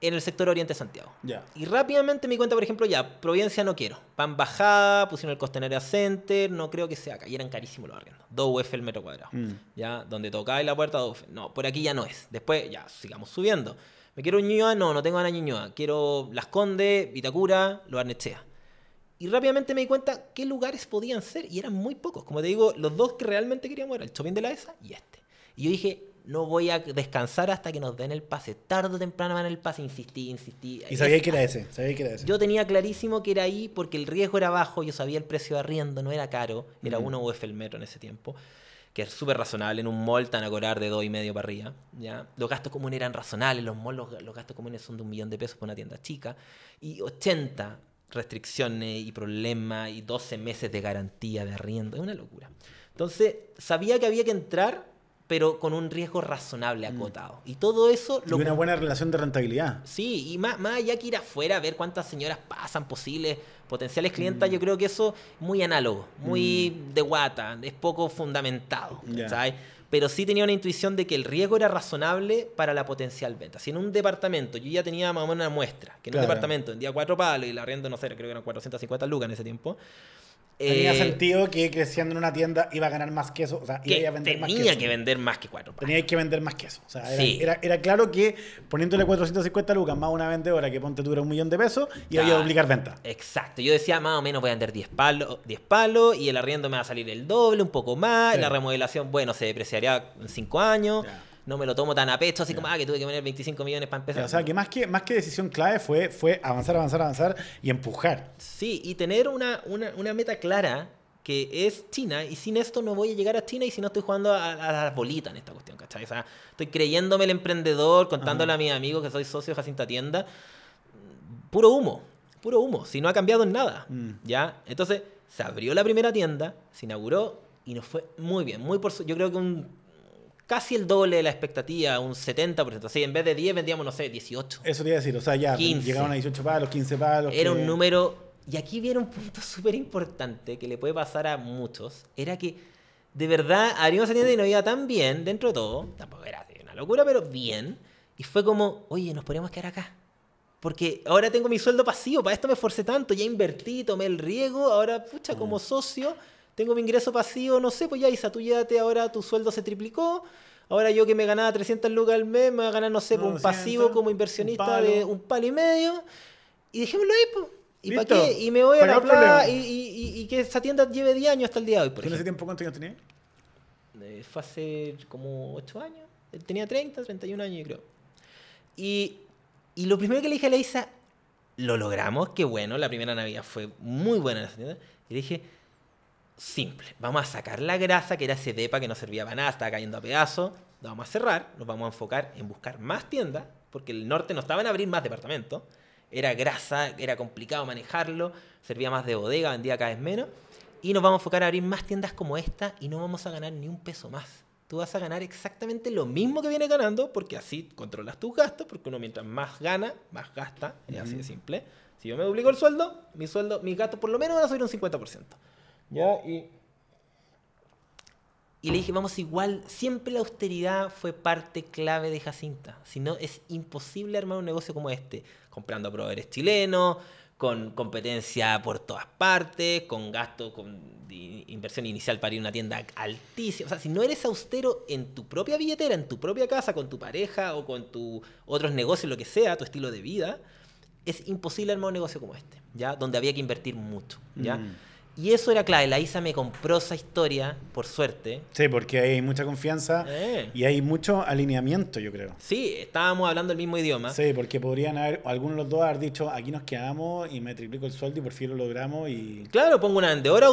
Speaker 1: en el sector Oriente Santiago. Y rápidamente me cuenta, por ejemplo, ya, Providencia no quiero. Pan bajada, pusieron el Costanera Center, no creo que sea acá. Y eran carísimos los arriendos. 2 UF el metro cuadrado. Mm. Ya, donde tocaba la puerta, dos UF. No, por aquí ya no es. Después, ya, sigamos subiendo. ¿Me quiero Ñuñoa? No, no tengo a Ñuñoa. Quiero Las Condes, Vitacura, Lo Arnechea. Y rápidamente me di cuenta qué lugares podían ser y eran muy pocos. Como te digo, los dos que realmente queríamos era el Chopin de la ESA y este. Y yo dije, no voy a descansar hasta que nos den el pase. Tarde o temprano van el pase, insistí, insistí. Y sabía que era ese, sabía que era ese. Yo tenía clarísimo que era ahí porque el riesgo era bajo, yo sabía el precio de arriendo, no era caro, era uno UF el metro en ese tiempo, que es súper razonable, en un mall tan a de dos y medio para arriba, ¿ya? Los gastos comunes eran razonables, los malls, gastos comunes son de un millón de pesos por una tienda chica, y 80 restricciones y problemas y 12 meses de garantía de arriendo. Es una locura. Entonces, sabía que había que entrar, pero con un riesgo razonable mm. acotado.
Speaker 2: Y todo eso... Lo y una buena relación de rentabilidad.
Speaker 1: Sí, y más, más allá que ir afuera a ver cuántas señoras pasan posibles potenciales clientas, mm. yo creo que eso es muy análogo, muy mm. de guata, es poco fundamentado pero sí tenía una intuición de que el riesgo era razonable para la potencial venta. Si en un departamento yo ya tenía más o menos una muestra, que en un departamento vendía cuatro palos y la rienda, no sé, creo que eran 450 lucas en ese tiempo, Tenía eh,
Speaker 2: sentido que creciendo en una tienda iba a ganar más queso. O sea, iba a vender más queso. Tenía que
Speaker 1: vender más que cuatro
Speaker 2: Tenía que vender más queso. O era, claro que poniéndole 450 lucas más una vendedora que ponte dura un millón de pesos, y había a duplicar venta.
Speaker 1: Exacto. Yo decía, más o menos voy a vender 10 palos, palos y el arriendo me va a salir el doble, un poco más. La remodelación, bueno, se depreciaría en 5 años no me lo tomo tan a pecho, así como, ah, que tuve que poner 25 millones para empezar. O sea, que
Speaker 2: más que, más que decisión clave fue, fue avanzar, avanzar, avanzar y empujar. Sí, y tener una, una, una meta clara que es
Speaker 1: China, y sin esto no voy a llegar a China y si no estoy jugando a, a las bolitas en esta cuestión, ¿cachai? O sea, estoy creyéndome el emprendedor, contándole a mis amigos que soy socio de Jacinta Tienda, puro humo, puro humo, si no ha cambiado en nada, mm. ¿ya? Entonces, se abrió la primera tienda, se inauguró y nos fue muy bien, muy por yo creo que un casi el doble de la expectativa, un 70%. Así, en vez de 10 vendíamos, no sé, 18.
Speaker 2: Eso te iba a decir, o sea, ya llegaron a 18 palos, 15 palos. Era un
Speaker 1: número... Y aquí viene un punto súper *laughs* importante que le puede pasar a muchos. Era que, de verdad, abrimos el tienda y iba tan bien, dentro de todo. Tampoco era una locura, pero bien. Y fue como, oye, nos podríamos quedar acá. Porque ahora tengo mi sueldo pasivo, para esto me esforcé tanto, ya invertí, tomé el riego, ahora, pucha, como mm. socio tengo mi ingreso pasivo, no sé, pues ya Isa, tú llévate ahora, tu sueldo se triplicó, ahora yo que me ganaba 300 lucas al mes, me voy a ganar, no sé, pues, un pasivo como inversionista de un palo y medio, y dejémoslo ahí, pues. ¿Y para qué? Y me voy a la playa y, que esa tienda lleve 10 años hasta el día de hoy. Por ese tiempo cuántos años tenía? Eh, fue hace como 8 años. Eh, tenía 30, 31 años, creo. Y, y lo primero que le dije a la Isa, lo logramos, qué bueno, la primera Navidad fue muy buena en Y le dije, simple. Vamos a sacar la grasa, que era ese depa que no servía para nada, estaba cayendo a pedazos. vamos a cerrar, nos vamos a enfocar en buscar más tiendas, porque el norte no estaba en abrir más departamentos. Era grasa, era complicado manejarlo, servía más de bodega, vendía cada vez menos. Y nos vamos a enfocar a abrir más tiendas como esta y no vamos a ganar ni un peso más. Tú vas a ganar exactamente lo mismo que viene ganando, porque así controlas tus gastos, porque uno mientras más gana, más gasta, es así de simple. Si yo me duplico el sueldo, sueldo, mis gastos por lo menos van a subir un 50%. Y... le dije, vamos igual, siempre la austeridad fue parte clave de Jacinta. Si no, es imposible armar un negocio como este, comprando proveedores chilenos, con competencia por todas partes, con gasto, con inversión inicial para ir a una tienda altísima. O sea, si no eres austero en tu propia billetera, en tu propia casa, con tu pareja o con tus otros negocios, lo que sea, tu estilo de vida, es imposible armar un negocio como este, ¿ya? Donde había que invertir mucho, ¿ya? Mm. Y eso era clave. La ISA me compró
Speaker 2: esa historia, por suerte. Sí, porque hay mucha confianza eh. y hay mucho alineamiento, yo creo. Sí, estábamos hablando el mismo idioma. Sí, porque podrían haber, algunos de los dos haber dicho, aquí nos quedamos y me triplico el sueldo y por fin lo logramos y... Claro, pongo una endeora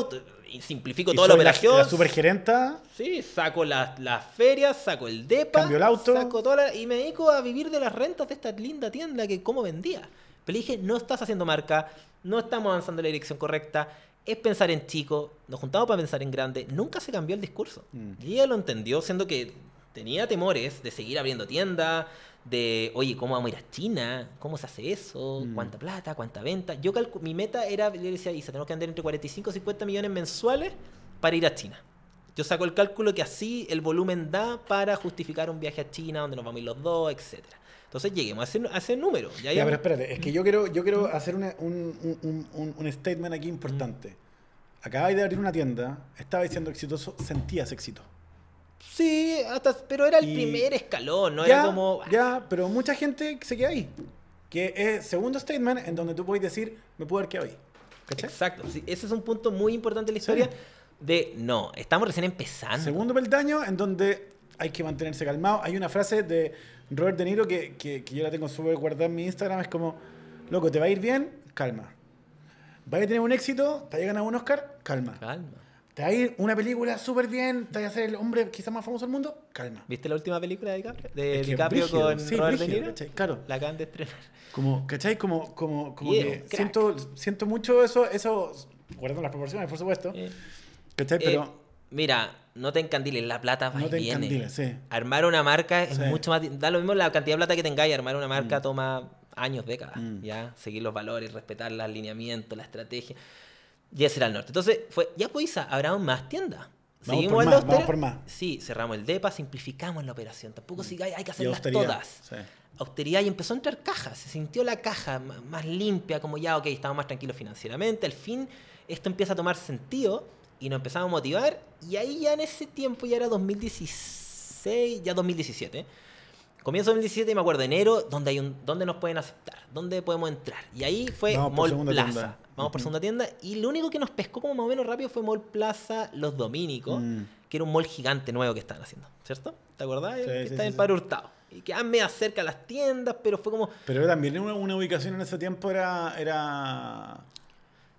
Speaker 2: y simplifico y los la operación. La, supergerenta. Sí, saco las ferias, saco el DEPA.
Speaker 1: Cambio el auto. Saco y me dedico a vivir de las rentas de esta linda tienda que como vendía. Pero dije, no estás haciendo marca, no estamos avanzando en la dirección correcta es pensar en chico, nos juntamos para pensar en grande, nunca se cambió el discurso. Mm. ella lo entendió, siendo que tenía temores de seguir abriendo tiendas, de, oye, ¿cómo vamos a ir a China? ¿Cómo se hace eso? Mm. ¿Cuánta plata? ¿Cuánta venta? Yo mi meta era, yo decía, Isa, tenemos que andar entre 45 y 50 millones mensuales para ir a China. Yo saco el cálculo que así el volumen da para justificar un viaje a China, donde nos vamos a ir los dos, etcétera. Entonces lleguemos a ese, número. Ya, pero espérate, es que
Speaker 2: yo quiero, yo quiero hacer un, statement aquí importante. Acabáis de abrir una tienda, estaba siendo exitoso, sentías éxito. Sí, hasta, pero era el primer
Speaker 1: escalón, no ya, era
Speaker 2: como. Ah. Ya, pero mucha gente se queda ahí. Que es segundo statement en donde tú puedes decir, me puedo arquear ahí. Exacto, ese es un punto muy importante de la historia. De no, estamos recién empezando. Segundo peldaño en donde hay que mantenerse calmado. Hay una frase de Robert De Niro que, que, yo la tengo súper guardada en mi Instagram, es como, loco, ¿te va a ir bien? Calma. ¿Vas a tener un éxito? ¿Te va a un Oscar? Calma. Calma. ¿Te va a ir una película súper bien? ¿Te va a ser el hombre quizás más famoso del mundo? Calma. ¿Viste la última película de DiCaprio? De DiCaprio con Robert De Niro. ¿cachai? Claro. La acaban de estrenar. Como, ¿cachai? Como, como, como que siento, siento mucho eso, eso, guardando las proporciones, por supuesto. ¿Cachai? Eh, Pero...
Speaker 1: Mira, no te encandiles, la plata va no Armar una marca es mucho más. Da lo mismo la cantidad de plata que tengáis, armar una marca mm. toma años, décadas, mm. ¿ya? Seguir los valores, respetar el alineamiento, la estrategia. Y ese era el norte. Entonces, fue, ya pues, habrá más tiendas. Sí, cerramos el DEPA, simplificamos la operación. Tampoco mm. hay que hacerlas todas. Austeridad y empezó a entrar cajas. Se sintió la caja más, limpia, como ya, ok, estamos más tranquilos financieramente. Al fin, esto empieza a tomar sentido y nos empezamos a motivar. Y ahí ya en ese tiempo, ya era 2016, ya 2017. Comienzo 2017 y me acuerdo, enero, donde hay un, donde nos pueden aceptar, dónde podemos entrar. Y ahí fue Mall Plaza. Vamos por segunda tienda. Y lo único que nos pescó como más o menos rápido fue Mall Plaza Los Dominicos, mm. que era un mall gigante nuevo que estaban haciendo, ¿cierto? ¿Te acordás? que está en Hurtado. Y quedaban medio acerca a las tiendas, pero fue como.
Speaker 2: Pero también una, una ubicación en ese tiempo era. era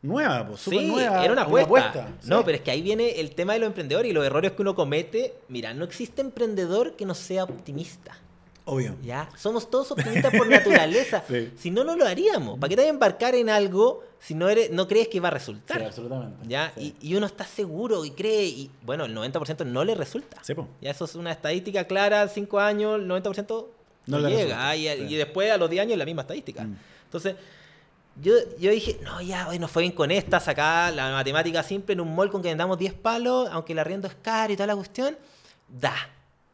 Speaker 2: nueva, pues, sí, era una apuesta. no, pero
Speaker 1: es que ahí viene el tema de los emprendedores y los errores que uno comete. Mira, no existe emprendedor que no sea optimista. Obvio. Ya, somos todos optimistas por naturaleza. *laughs* Si no, no lo haríamos. ¿Para qué te vas a embarcar en algo si no, no crees que va a resultar? Sí, absolutamente. ¿Ya? Y, uno está seguro y cree, y bueno, el 90% no le resulta. Sí, Ya eso es una estadística clara, Cinco años, el 90%
Speaker 2: no, llega. Ah, y,
Speaker 1: después a los 10 años la misma estadística. Mm. Entonces, yo, yo dije, no, ya, hoy nos fue bien con esta, sacar la matemática simple en un mall con que vendamos 10 palos, aunque el arriendo es caro y toda la cuestión. Da,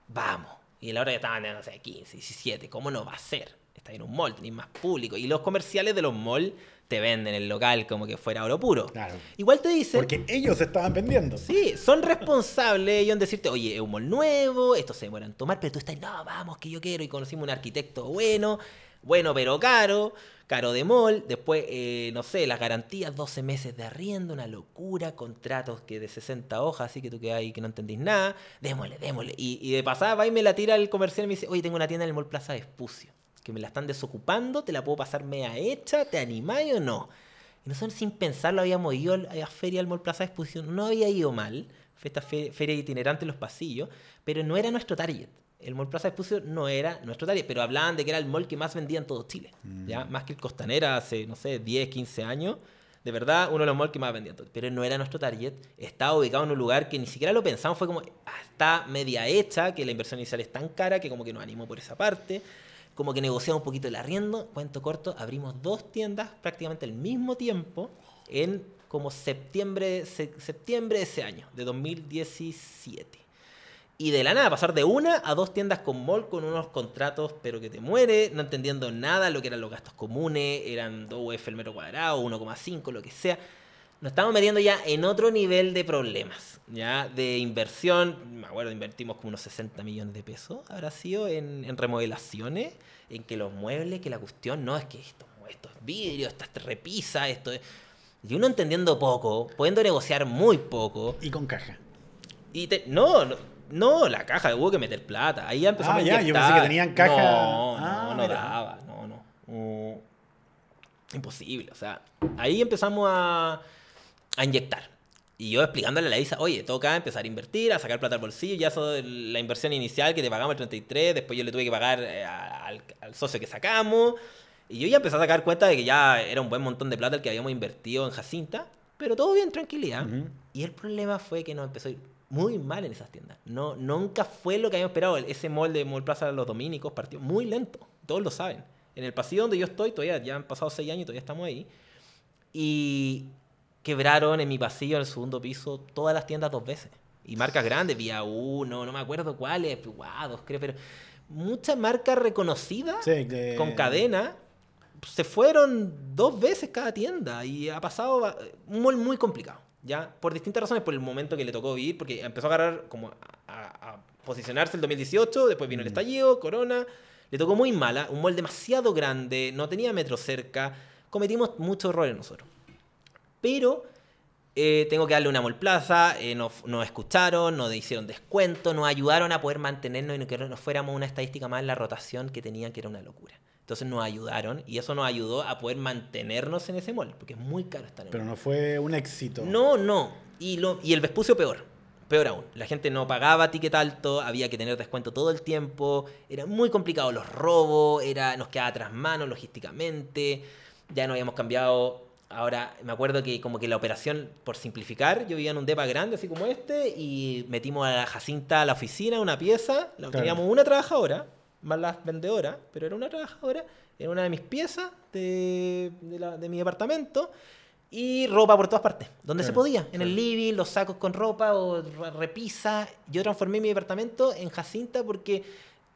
Speaker 1: vamos. Y la hora que estaban, no sé, 15, 17, ¿cómo no va a ser? Está en un mall, ni más público. Y los comerciales de los malls te venden el local como que fuera oro puro. Claro.
Speaker 2: Igual te dicen. Porque ellos estaban vendiendo. Sí,
Speaker 1: son responsables ellos en decirte, oye, es un mall nuevo, esto se demoran tomar, pero tú estás, no, vamos, que yo quiero. Y conocimos un arquitecto bueno, bueno, pero caro. Caro de Mol, después, eh, no sé, las garantías, 12 meses de arriendo, una locura, contratos que de 60 hojas, así que tú quedas ahí que no entendís nada, démosle, démosle. Y, de pasada va y me la tira el comercial y me dice, oye, tengo una tienda en el Mall Plaza Vespucio, que me la están desocupando, te la puedo pasar media hecha, ¿te animáis o no? Y nosotros sin pensarlo habíamos ido a la feria del Mall Plaza Vespucio, no había ido mal, esta feria itinerante en los pasillos, pero no era nuestro target el Mall Plaza Espucio no era nuestro target pero hablaban de que era el mall que más vendía en todo Chile, mm. ¿ya? Más que el Costanera hace, no sé, 10, 15 años. De verdad, uno de los malls que más vendía, pero no era nuestro target. Estaba ubicado en un lugar que ni siquiera lo pensamos, fue como, hasta ah, está media hecha, que la inversión inicial es tan cara que como que nos animó por esa parte. Como que negociamos un poquito el arriendo. Cuento corto, abrimos dos tiendas prácticamente al mismo tiempo en como septiembre, septiembre de ese año, de 2017. Y de la nada, pasar de una a dos tiendas con mall con unos contratos, pero que te muere, no entendiendo nada lo que eran los gastos comunes, eran 2 UF el metro cuadrado, 1,5, lo que sea. Nos estamos metiendo ya en otro nivel de problemas, ya de inversión. Me acuerdo, invertimos como unos 60 millones de pesos, habrá sido, en, remodelaciones, en que los muebles, que la cuestión, no, es que esto, esto es vidrio, esta es repisa, esto es... Y uno entendiendo poco, pudiendo negociar muy poco. Y con caja. Y te, no, no no, la caja, hubo que meter plata. Ahí ya empezó ah, a ya, yo pensé que tenían caja. No, ah, no, no daba, no, no. Mm, imposible, o sea, ahí empezamos a, inyectar. Y yo explicándole a la Isa, oye, toca empezar a invertir, a sacar plata al bolsillo, ya eso, la inversión inicial que te pagamos el 33, después yo le tuve que pagar eh, al, socio que sacamos. Y yo ya empecé a sacar cuenta de que ya era un buen montón de plata el que habíamos invertido en Jacinta, pero todo bien, tranquilidad. Y el problema fue que nos empezó a ir muy mal en esas tiendas. No, nunca fue lo que habíamos esperado. Ese mall de Mall Plaza de los Dominicos partió muy lento. Todos lo saben. En el pasillo donde yo estoy, todavía ya han pasado seis años y todavía estamos ahí. Y quebraron en mi pasillo, en el segundo piso, todas las tiendas dos veces. Y marcas grandes, Vía 1, no me acuerdo cuáles, dos creo, pero muchas marcas reconocidas con cadena se fueron dos veces cada tienda y ha pasado un mall muy complicado. ¿ya? Por distintas razones, por el momento que le tocó vivir, porque empezó a agarrar, como a, posicionarse el 2018, después vino el mm. estallido, corona, le tocó muy mala, un mall demasiado grande, no tenía metro cerca, cometimos muchos errores nosotros. Pero eh, tengo que darle una molplaza, eh, nos, escucharon, nos hicieron descuento, nos ayudaron a poder mantenernos y no que nos fuéramos una estadística más en la rotación que tenía, que era una locura. Entonces nos ayudaron y eso nos ayudó a poder mantenernos en ese mall, porque es muy caro
Speaker 2: estar en Pero no fue un éxito.
Speaker 1: No, no. Y, lo, y el Vespucio peor. Peor aún, la gente no pagaba ticket alto, había que tener descuento todo el tiempo, era muy complicado los robos, era, nos quedaba tras manos logísticamente, ya no habíamos cambiado Ahora, me acuerdo que como que la operación, por simplificar, yo vivía en un depa grande, así como este, y metimos a la Jacinta a la oficina, una pieza, la teníamos una trabajadora, malas vendedora, pero era una trabajadora, era una de mis piezas de, mi departamento y ropa por todas partes, donde se podía, en el living, los sacos con ropa o repisa. Yo transformé mi departamento en Jacinta porque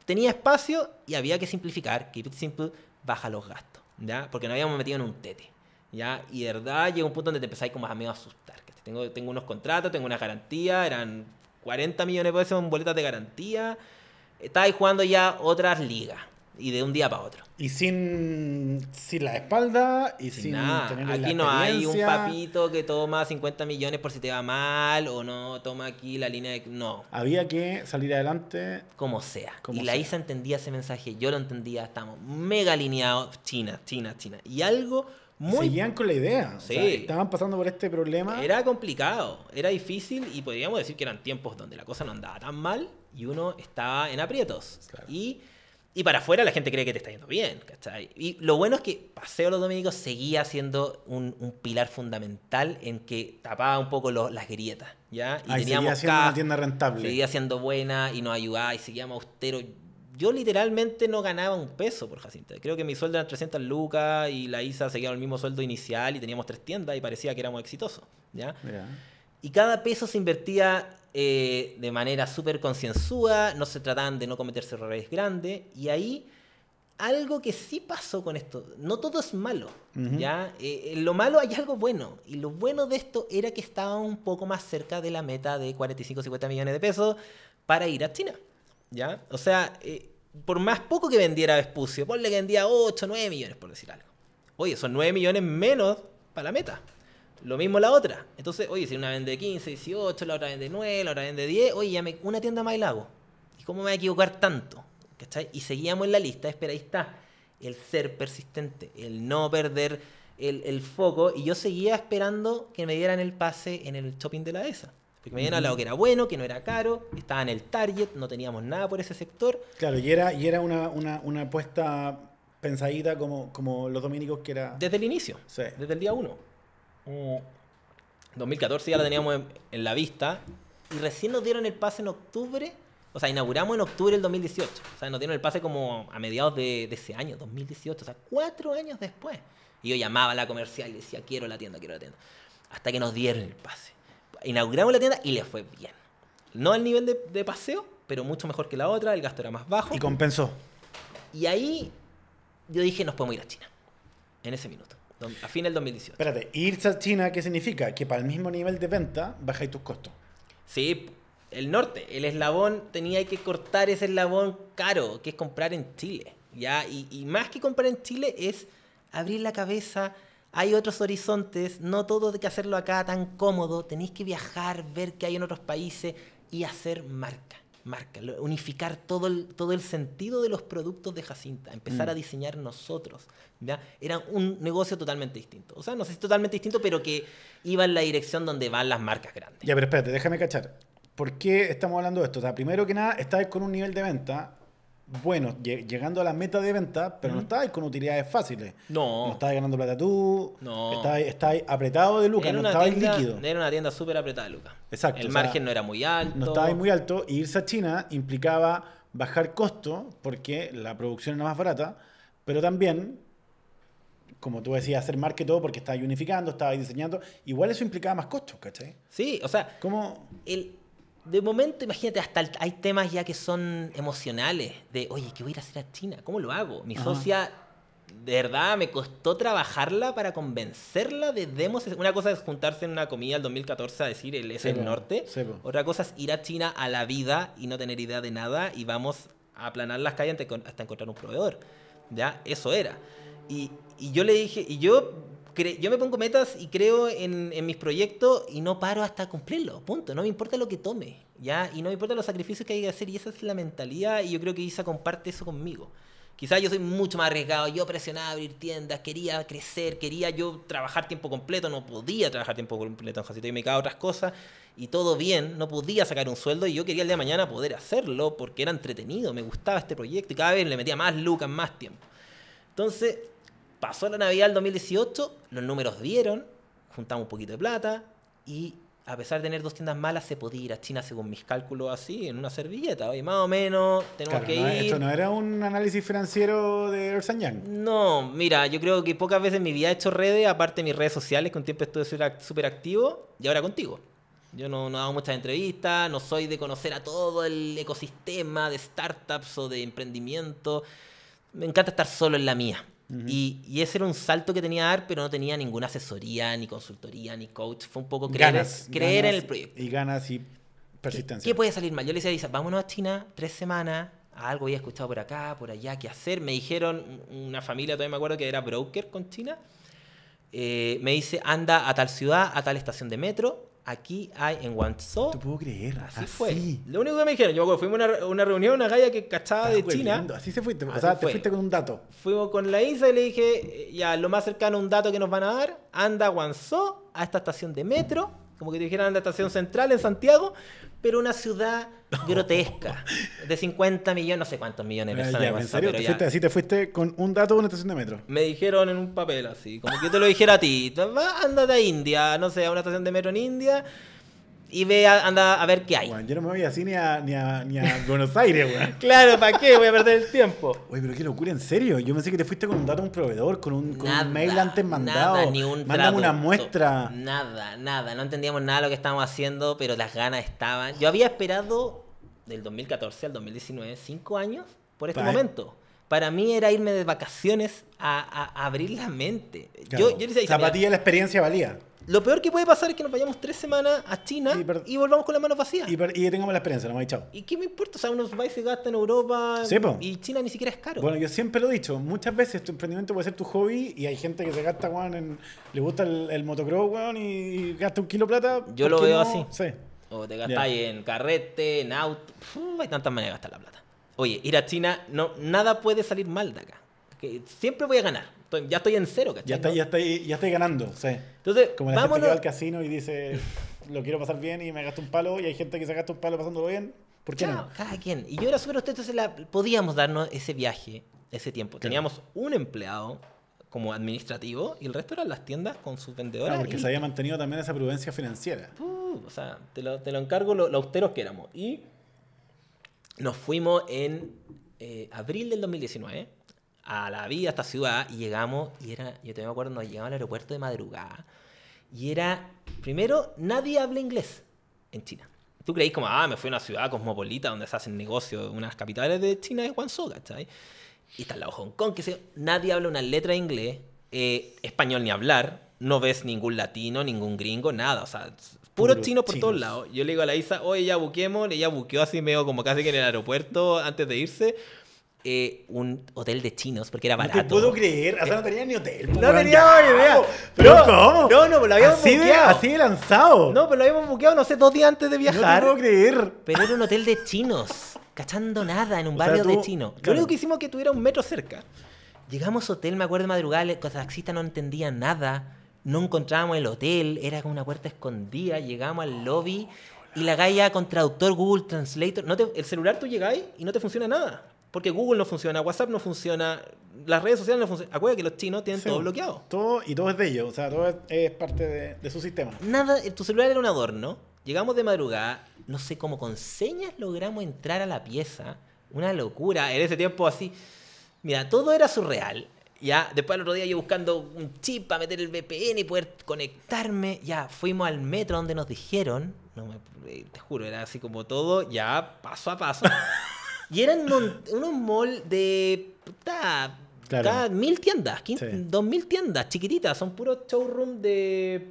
Speaker 1: tenía espacio y había que simplificar, keep it simple, baja los gastos, ¿ya? Porque no habíamos metido en un tete, ¿ya? Y de verdad llega un punto donde te empezáis como a medio asustar. Tengo, tengo unos contratos, tengo una garantía, eran 40 millones de pesos en boletas de garantía estáis jugando ya otras ligas y de un día para otro.
Speaker 2: Y sin, sin la espalda y sin, nada. aquí no hay un papito
Speaker 1: que toma 50 millones por si te va mal o no toma aquí la línea de... No. Había que salir adelante. Como sea. y la ISA entendía ese mensaje, yo lo entendía, estamos mega alineados, China, China, China. Y algo muy... Seguían
Speaker 2: con la idea. estaban pasando por este problema.
Speaker 1: Era complicado, era difícil y podríamos decir que eran tiempos donde la cosa no andaba tan mal y uno estaba en aprietos. Y, y, para afuera la gente cree que te está yendo bien, Y lo bueno es que Paseo los domingos seguía siendo un, un pilar fundamental en que tapaba un poco las grietas, ¿ya? Y teníamos seguía siendo una tienda rentable. Seguía siendo buena y nos ayudaba y seguíamos austeros. Yo literalmente no ganaba un peso por Jacinta. Creo que mi sueldo era 300 lucas y la ISA seguía el mismo sueldo inicial y teníamos tres tiendas y parecía que éramos exitosos, ¿ya? Y cada peso se invertía eh, de manera súper concienzuda, no se trataban de no cometerse errores grandes, y ahí algo que sí pasó con esto, no todo es malo, ¿ya? Eh, eh, lo malo hay algo bueno, y lo bueno de esto era que estaba un poco más cerca de la meta de 45-50 millones de pesos para ir a China, ¿ya? O sea, por más poco que vendiera Vespucio, ponle que vendía 8, 9 millones, por decir algo. Oye, son 9 millones menos para la meta. Lo mismo la otra. Entonces, oye, si una vende 15, 18, la otra vende 9, la otra vende 10, oye, ya me, una tienda más y la hago. ¿Y cómo me voy a equivocar tanto? Y seguíamos en la lista, espera, ahí está. El ser persistente, el no perder el, el, foco. Y yo seguía esperando que me dieran el pase en el shopping de la ESA. Porque me habían lado que era bueno, que no era caro, estaba en el target, no teníamos nada por ese sector.
Speaker 2: Claro, y era, y era una, una, una apuesta pensadita como, como los dominicos que era... Desde el inicio, desde el día uno.
Speaker 1: 2014 mm, ya la teníamos en, la vista y recién nos dieron el pase en octubre, o sea, inauguramos en octubre del 2018, o sea, nos dieron el pase como a mediados de, ese año, 2018, o sea, cuatro años después. Y yo llamaba a la comercial y decía, quiero la tienda, quiero la tienda. Hasta que nos dieron el pase. Inauguramos la tienda y le fue bien. No al nivel de, de paseo, pero mucho mejor que la otra, el gasto era más bajo. Y compensó. Y ahí yo dije, nos podemos ir a China, en ese minuto. A fin del
Speaker 2: 2018. Espérate, irse a China, ¿qué significa? Que para el mismo nivel de venta bajáis tus costos.
Speaker 1: Sí, el norte, el eslabón, tenía que cortar ese eslabón caro, que es comprar en Chile. ¿ya? Y, y más que comprar en Chile es abrir la cabeza, hay otros horizontes, no todo de que hacerlo acá tan cómodo, tenéis que viajar, ver qué hay en otros países y hacer marca marca, unificar todo el, todo el sentido de los productos de Jacinta, empezar mm. a diseñar nosotros. ¿ya? Era un negocio totalmente distinto. O sea, no sé si totalmente distinto, pero que iba en la dirección donde van las marcas grandes.
Speaker 2: Ya, pero espérate, déjame cachar. ¿Por qué estamos hablando de esto? O sea, primero que nada, estás con un nivel de venta bueno, llegando a la meta de venta, pero no estabas con utilidades fáciles. No. No estabas ganando plata tú. No. Estabas, apretado de lucas, no estabas en líquido.
Speaker 1: Era una tienda súper apretada de lucas. Exacto. El margen no era muy alto. No estaba
Speaker 2: muy alto. Y irse a China implicaba bajar costos porque la producción era más barata, pero también como tú decías, hacer marketing porque estabas unificando, estaba diseñando. Igual eso implicaba más costos, ¿cachai? Sí, o sea, ¿Cómo...? el,
Speaker 1: de momento, imagínate, hasta hay temas ya que son emocionales, de, oye, ¿qué voy a ir a hacer a China? ¿Cómo lo hago? Mi socia, de verdad, me costó trabajarla para convencerla de demos. Una cosa es juntarse en una comida el 2014 a decir, él es el norte. Otra cosa es ir a China a la vida y no tener idea de nada y vamos a aplanar las calles hasta encontrar un proveedor. Ya, eso era. Y, y yo le dije, y yo yo me pongo metas y creo en, mis proyectos y no paro hasta cumplirlos, punto. No me importa lo que tome, ¿ya? Y no me importa los sacrificios que hay que hacer y esa es la mentalidad y yo creo que Isa comparte eso conmigo. Quizás yo soy mucho más arriesgado, yo presionaba a abrir tiendas, quería crecer, quería yo trabajar tiempo completo, no podía trabajar tiempo completo en y me quedaba otras cosas y todo bien, no podía sacar un sueldo y yo quería el día de mañana poder hacerlo porque era entretenido, me gustaba este proyecto y cada vez le metía más lucas, más tiempo. Entonces, Pasó la Navidad del 2018, los números dieron, juntamos un poquito de plata y a pesar de tener dos tiendas malas, se podía ir a China según mis cálculos así, en una servilleta. más o menos, tenemos que ir. Esto no era
Speaker 2: un análisis financiero de
Speaker 1: No, mira, yo creo que pocas veces en mi vida he hecho redes, aparte de mis redes sociales, que un tiempo estuve súper activo, y ahora contigo. Yo no, no hago muchas entrevistas, no soy de conocer a todo el ecosistema de startups o de emprendimiento. Me encanta estar solo en la mía y, ese era un salto que tenía dar pero no tenía ninguna asesoría, ni consultoría, ni coach. Fue un poco creer, creer en el proyecto.
Speaker 2: Y ganas y persistencia.
Speaker 1: ¿Qué, puede salir mal? Yo le decía, vámonos a China, tres semanas, algo había escuchado por acá, por allá, qué hacer. Me dijeron, una familia, todavía me acuerdo que era broker con China, eh, me dice, anda a tal ciudad, a tal estación de metro, aquí hay en Guangzhou. ¿Tú puedo creer? Así, fue. Lo único que me dijeron, yo fuimos a una, una, reunión, una galla que cachaba de China. Así
Speaker 2: se fuiste, o sea, te fuiste con un dato.
Speaker 1: Fuimos con la Isa y le dije, eh, ya, lo más cercano un dato que nos van a dar, anda Guangzhou, a esta estación de metro, como que te dijeran la estación central en Santiago, pero una ciudad *laughs* grotesca. de 50 millones, no sé cuántos millones de personas. ¿Te fuiste, así
Speaker 2: te fuiste con un dato de una estación de metro.
Speaker 1: Me dijeron en un papel así, como que yo te lo dijera a ti. Andate a India, no sé, a una estación de metro en India y ve, a, anda a ver
Speaker 2: qué hay. Bueno, yo no me voy así ni a, Buenos Aires, weón. *laughs* claro, ¿para qué? Voy a perder el tiempo. Oye, pero qué locura, en serio. Yo pensé que te fuiste con un dato a un proveedor, con un, mail antes mandado. Nada, ni un Mándame una muestra.
Speaker 1: Nada, nada. No entendíamos nada de lo que estábamos haciendo, pero las ganas estaban. Yo había esperado del 2014 al 2019, cinco años, por este momento para mí era irme de vacaciones a, abrir la mente. Claro. Yo, la experiencia valía. Lo peor que puede pasar es que nos vayamos tres semanas a China y, volvamos con las manos vacías.
Speaker 2: Y, y tengamos la experiencia, hemos chao.
Speaker 1: ¿Y qué me importa? O sea, unos países gasta en Europa y China ni siquiera es
Speaker 2: caro. Bueno, yo siempre lo he dicho, muchas veces tu emprendimiento puede ser tu hobby y hay gente que se gasta, weón, en, le gusta el, motocross, weón, y gasta un kilo de plata. Yo lo veo así.
Speaker 1: O te gastáis en carrete, en auto. hay tantas maneras de gastar la plata. Oye, ir a China, no, nada
Speaker 2: puede salir mal de acá. siempre voy a ganar ya estoy en cero, ¿cachai? Ya estoy, ya ya estoy ganando, Entonces, Como la gente al casino y dice, *laughs* lo quiero pasar bien y me gasto un palo, y hay gente que se gasta un palo pasándolo bien, ¿por qué no? cada quien. Y yo era súper usted, entonces
Speaker 1: podíamos darnos ese viaje, ese tiempo. Teníamos un empleado como administrativo y el resto eran las tiendas con sus ah, vendedoras. porque se había mantenido
Speaker 2: también esa prudencia financiera.
Speaker 1: o sea, te lo, encargo lo, austeros que éramos. Y nos fuimos en eh, abril del 2019 a la vida esta ciudad, y llegamos, y era, yo tengo me acuerdo, nos llegamos al aeropuerto de madrugada, y era, primero, nadie habla inglés en China. Tú creís como, ah, me fui a una ciudad cosmopolita donde se hacen negocios, unas capitales de China es Guangzhou, ¿cachai? Y está al lado Hong Kong, que se, nadie habla una letra de inglés, eh, español ni hablar, no ves ningún latino, ningún gringo, nada, o sea, Puro chino por todos lados. Yo le digo a la Isa, oye, ya buquemos, ella buqueó así medio como casi que en el aeropuerto antes de irse. Eh, un hotel de chinos porque era barato. No te puedo
Speaker 2: creer, o sea, no tenía ni hotel. No tenía ni idea. Pero, ¿cómo? No, no, lo habíamos así así
Speaker 1: de lanzado. No, pero lo habíamos buqueado, no sé, dos días antes de viajar. No te puedo creer. Pero era un hotel de chinos, cachando nada en un barrio de chino Lo único que hicimos que tuviera un metro cerca. Llegamos a hotel, me acuerdo de madrugada, los taxistas no entendía nada, no encontrábamos el hotel, era como una puerta escondida, llegamos al lobby. Y la gaya con traductor Google Translator, el celular tú llegáis y no te funciona nada. Porque Google no funciona, WhatsApp no funciona, las redes sociales no funcionan. Acuérdate que los chinos tienen todo bloqueado.
Speaker 2: Todo y todo es de ellos, o sea, todo es, parte de, su sistema.
Speaker 1: Nada, eh, tu celular era un adorno. Llegamos de madrugada, no sé cómo con señas logramos entrar a la pieza. Una locura, en ese tiempo así. Mira, todo era surreal. Ya, después el otro día yo buscando un chip para meter el VPN y poder conectarme. Ya, fuimos al metro donde nos dijeron, no me, eh, te juro, era así como todo, ya paso a paso. *laughs* Y eran unos mall de... Puta, mil tiendas, dos mil tiendas chiquititas. Son puros showrooms de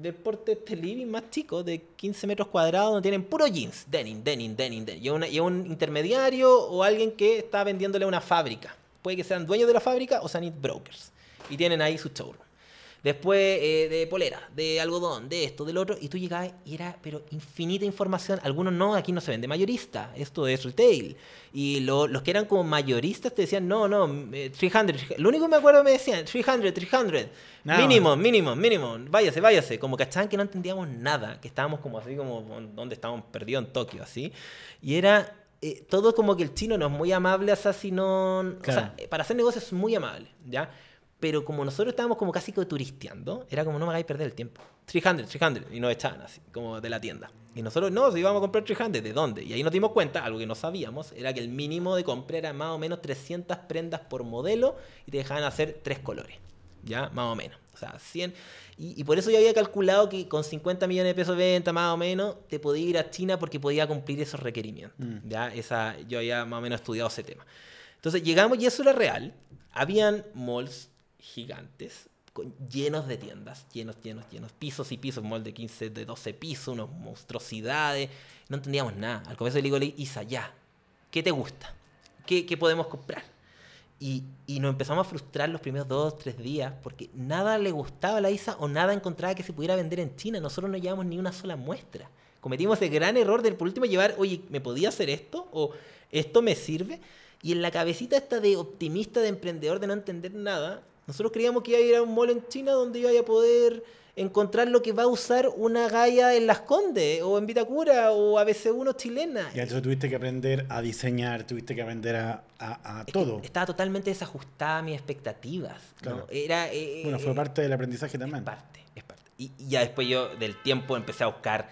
Speaker 1: deporte este living más chico, de 15 metros cuadrados, donde tienen puro jeans, denim, denim, denim, denim. Y, un intermediario o alguien que está vendiéndole a una fábrica. Puede que sean dueños de la fábrica o sean brokers. Y tienen ahí sus showroom. Después eh, de polera, de algodón, de esto, del otro. Y tú llegabas y era, pero infinita información. Algunos no, aquí no se vende mayorista. Esto es retail. Y lo, los que eran como mayoristas te decían, no, no, 300. Eh, lo único que me acuerdo me decían, 300, 300. Mínimo, mínimo, mínimo. Váyase, váyase. Como cachaban que no entendíamos nada. Que estábamos como así, como donde estábamos perdidos en Tokio, así. Y era eh, todo como que el chino no es muy amable, o si no... O sea, para hacer negocios es muy amable, ¿ya? pero como nosotros estábamos como casi que turisteando, era como no me a perder el tiempo. 300, 300, y nos estaban así, como de la tienda. Y nosotros, no, si íbamos a comprar 300, ¿de dónde? Y ahí nos dimos cuenta, algo que no sabíamos, era que el mínimo de comprar era más o menos 300 prendas por modelo y te dejaban hacer tres colores, ¿ya? Más o menos. O sea, 100. Y, por eso yo había calculado que con 50 millones de pesos de venta, más o menos, te podía ir a China porque podía cumplir esos requerimientos, mm. ¿ya? Esa, yo había más o menos estudiado ese tema. Entonces llegamos y eso era real. Habían malls gigantes, llenos de tiendas, llenos, llenos, llenos, pisos y pisos, molde de 15, de 12 pisos, unas monstruosidades. No entendíamos nada. Al comienzo le digo, ya... ¿qué te gusta? ¿Qué, podemos comprar? Y, y, nos empezamos a frustrar los primeros dos tres días porque nada le gustaba a la Isa o nada encontraba que se pudiera vender en China. Nosotros no llevamos ni una sola muestra. Cometimos el gran error del por último llevar, oye, ¿me podía hacer esto? ¿O esto me sirve? Y en la cabecita esta de optimista, de emprendedor, de no entender nada, nosotros creíamos que iba a ir a un mall en China donde iba a poder encontrar lo que va a usar una gaia en Las Condes o en Vitacura o ABC1 chilena.
Speaker 2: Y entonces tuviste que aprender a diseñar, tuviste que aprender a, a, todo. Estaba totalmente desajustada a mis expectativas. Era, eh, eh, bueno, fue eh, parte del aprendizaje también. Es
Speaker 1: parte, es parte. Y, ya después yo del tiempo empecé a buscar.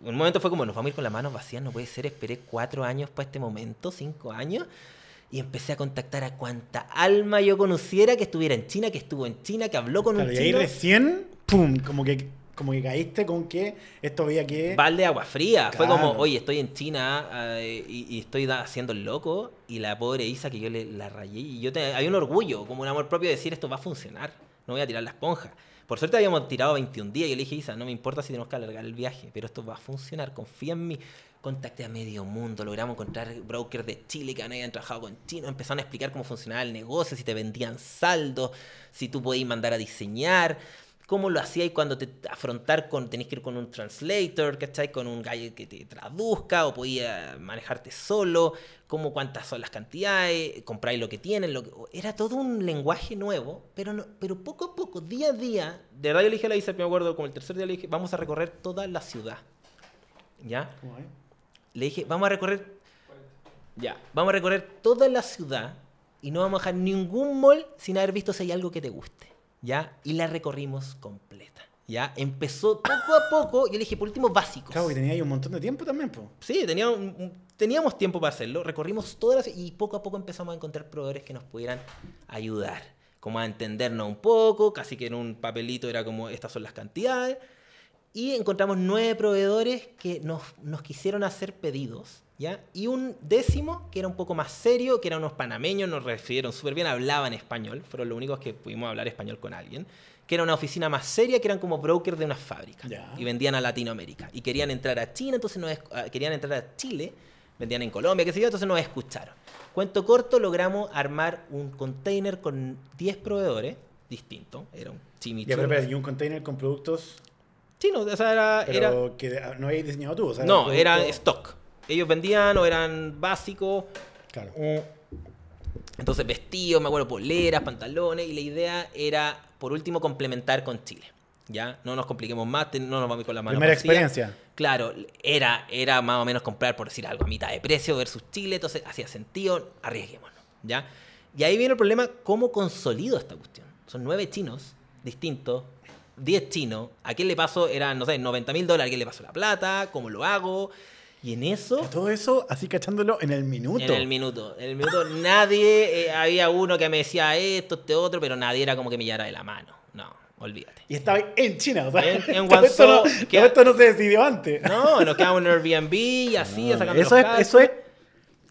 Speaker 1: Un momento fue como, nos vamos a ir con las manos vacías, no puede ser, esperé cuatro años para este momento, cinco años y empecé a contactar a cuanta alma yo conociera que estuviera en China, que estuvo en China, que habló con un y chino. Y recién,
Speaker 2: ¡pum! Como que, como que caíste con que esto había que... Balde agua
Speaker 1: fría. Fue como, oye, estoy en China ah, y, estoy haciendo el loco. Y la pobre Isa que yo le, la rayé. Y yo te, hay un orgullo, como un amor propio de decir, esto va a funcionar. No voy a tirar la esponja. Por suerte habíamos tirado 21 días y yo le dije, Isa, no me importa si tenemos que alargar el viaje, pero esto va a funcionar, confía en mí contacté a medio mundo, logramos encontrar brokers de Chile que habían trabajado con chinos, empezaron a explicar cómo funcionaba el negocio, si te vendían saldo, si tú podías mandar a diseñar, cómo lo hacías cuando te afrontar con, que ir con un translator, ¿cachai? Con un gallo que te traduzca o podías manejarte solo, cómo cuántas son las cantidades, compráis lo que tienen, lo era todo un lenguaje nuevo, pero, pero poco a poco, día a día, de verdad yo le dije a la me acuerdo, como el tercer día le dije, vamos a recorrer toda la ciudad. ¿Ya? le dije, vamos a recorrer. Ya, vamos a recorrer toda la ciudad y no vamos a dejar ningún mall sin haber visto si hay algo que te guste. ¿Ya? Y la recorrimos completa. ¿Ya? Empezó poco a poco, yo le dije, por último, básicos. Claro, y tenía ahí un montón de tiempo también, Sí, tenía teníamos tiempo para hacerlo. Recorrimos todas las... Y poco a poco empezamos a encontrar proveedores que nos pudieran ayudar. Como a entendernos un poco, casi que en un papelito era como, estas son las cantidades. Y encontramos nueve proveedores que nos, nos quisieron hacer pedidos. ¿Ya? Y un décimo, que era un poco más serio, que eran unos panameños, nos refirieron súper bien, hablaban español, fueron los únicos que pudimos hablar español con alguien, que era una oficina más seria, que eran como broker de una fábrica y vendían a Latinoamérica. Y querían entrar a China, entonces nos, ah, querían entrar a Chile, vendían en Colombia, qué sé yo, entonces nos escucharon. Cuento corto, logramos armar un container con 10 proveedores distintos, era un chimichurri. ¿y un container
Speaker 2: con productos? Chinos,
Speaker 1: o sea, era... que no habías diseñado tú, o sea, No, era, stock. Ellos vendían o eran básicos.
Speaker 2: Claro. Mm. Entonces
Speaker 1: vestidos, me acuerdo, poleras, pantalones, y la idea era, por último, complementar con Chile. ¿Ya? No nos compliquemos más, no nos vamos con la mano Primera experiencia. Claro, era, era más o menos comprar, por decir algo, a mitad de precio versus Chile, entonces hacía sentido, arriesguémonos, ¿ya? Y ahí viene el problema, ¿cómo consolido esta cuestión? Son nueve chinos distintos, 10 chinos, ¿a quién le paso? Eran, no sé, 90 mil dólares, ¿a quién le paso la plata? ¿Cómo lo hago? Y
Speaker 2: en eso... Todo eso así cachándolo en el minuto. En el
Speaker 1: minuto. En el minuto nadie, eh, había uno que me decía esto, este otro, pero nadie era como que me llara de la mano.
Speaker 2: No, olvídate.
Speaker 1: Y estaba en China, o sea, en, en *laughs* todo, esto no, se decidió antes. No, nos quedamos en Airbnb y
Speaker 2: así, no, sacando eso es, Eso es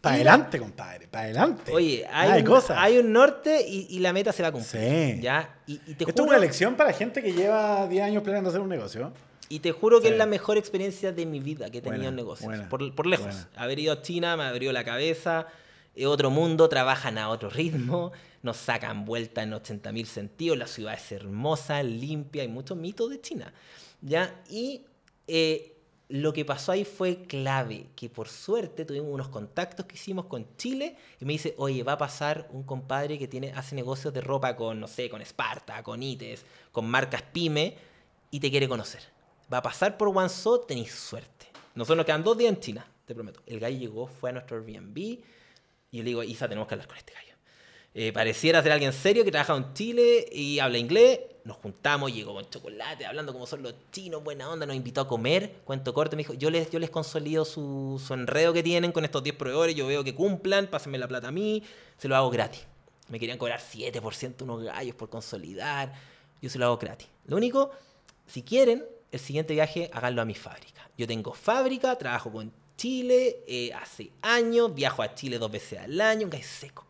Speaker 1: para adelante, compadre, para adelante. Oye, hay, un, cosas. hay un norte y, la meta se va a cumplir. Sí. ¿ya? Y, te Esto es una lección para gente que lleva 10 años planeando hacer un negocio. Y te juro que es la mejor experiencia de mi vida que he tenido en negocios. por, lejos. Haber ido a China me abrió la cabeza. Es eh, otro mundo, trabajan a otro ritmo, nos sacan vuelta en 80.000 sentidos. La ciudad es hermosa, limpia, hay muchos mitos de China. ¿ya? Y eh, lo que pasó ahí fue clave, que por suerte tuvimos unos contactos que hicimos con Chile y me dice, oye, va a pasar un compadre que tiene, hace negocios de ropa con, no sé, con Esparta, con ITES, con marcas pyme y te quiere conocer. Va a pasar por Guangzhou, tenéis suerte. Nosotros nos quedan dos días en China, te prometo. El gallo llegó, fue a nuestro Airbnb y yo le digo, Isa, tenemos que hablar con este gallo eh, pareciera ser alguien serio que trabaja en Chile y habla inglés. Nos juntamos, llegó con chocolate, hablando como son los chinos, buena onda, nos invitó a comer. Cuento corto, me dijo, yo les, yo les consolido su, su enredo que tienen con estos 10 proveedores, yo veo que cumplan, pásenme la plata a mí, se lo hago gratis. Me querían cobrar 7% unos gallos por consolidar, yo se lo hago gratis. Lo único, si quieren, el siguiente viaje háganlo a mi fábrica. Yo tengo fábrica, trabajo con Chile eh, hace años, viajo a Chile dos veces al año, un gallo seco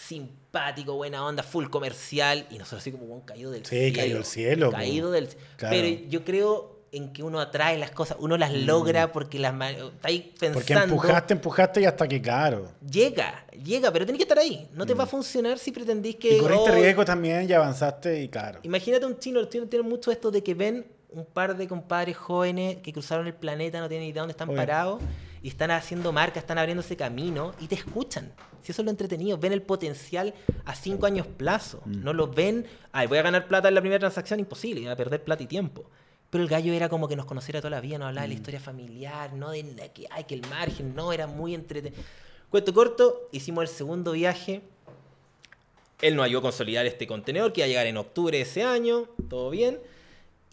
Speaker 1: simpático, buena onda, full comercial, y nosotros así como, caído del cielo. Sí, caído del cielo. Caído del Pero yo creo en que uno atrae las cosas, uno las mm. logra porque las está ahí pensando. Porque empujaste,
Speaker 2: empujaste y hasta que caro
Speaker 1: Llega, llega, pero tenés que estar ahí. No te va a mm. funcionar si pretendís que. Y corriste riesgo
Speaker 2: también y avanzaste y claro.
Speaker 1: Imagínate un chino, los chinos tienen mucho esto de que ven un par de compadres jóvenes que cruzaron el planeta, no tienen idea dónde están parados y están haciendo marca, están abriéndose camino y te escuchan. Si eso es lo entretenido, ven el potencial a cinco años plazo. Mm. No lo ven, ay, voy a ganar plata en la primera transacción, imposible, voy a perder plata y tiempo. Pero el gallo era como que nos conociera toda la vida, no hablaba de la mm. historia familiar, no de que, hay que el margen, no, era muy entretenido. Cuento corto, hicimos el segundo viaje. Él nos ayudó a consolidar este contenedor que iba a llegar en octubre de ese año, todo bien.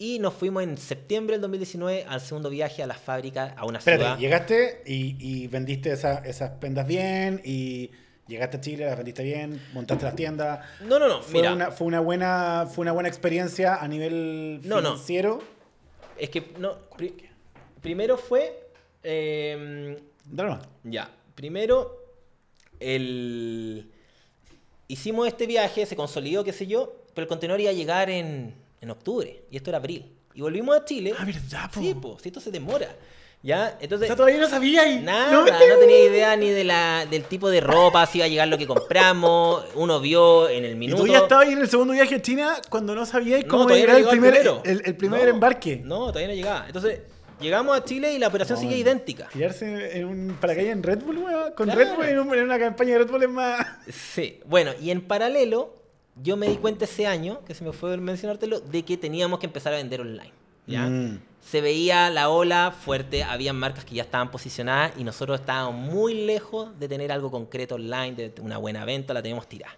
Speaker 1: Y nos fuimos en septiembre del 2019 al segundo viaje a la fábrica, a una Espérate, ciudad. llegaste
Speaker 2: y, vendiste esas prendas bien y llegaste a Chile, las vendiste bien, montaste las tiendas. No, no, no. Fue, Una, fue, una, buena, fue una buena experiencia a nivel financiero.
Speaker 1: Es que no. primero fue. Eh, Drama. Ya. Primero, el. Hicimos este viaje, se consolidó, qué sé yo, pero el contenedor iba a llegar en en octubre y esto era abril. Y volvimos a Chile. Ah, ¿verdad? Po? Sí, pues, si esto se demora. ¿Ya? Entonces, o todavía no sabía y... Nada, no, tenía idea ni de la, del tipo de ropa, si iba a llegar lo que compramos. Uno vio en el minuto. tú ya
Speaker 2: estabas ahí en el segundo viaje a China cuando no sabías cómo era el, primer, el, primer embarque. No, todavía no llegaba. Entonces, llegamos a Chile y la operación sigue idéntica. Tirarse en un paracaídas en Red Bull, weón. Con Red Bull en, una campaña de Red Bull es más.
Speaker 1: Sí, bueno, y en paralelo yo me di cuenta ese año, que se me fue el mencionártelo, de que teníamos que empezar a vender online. ¿ya? Mm. Se veía la ola fuerte, había marcas que ya estaban posicionadas y nosotros estábamos muy lejos de tener algo concreto online, de una buena venta, la teníamos tirada.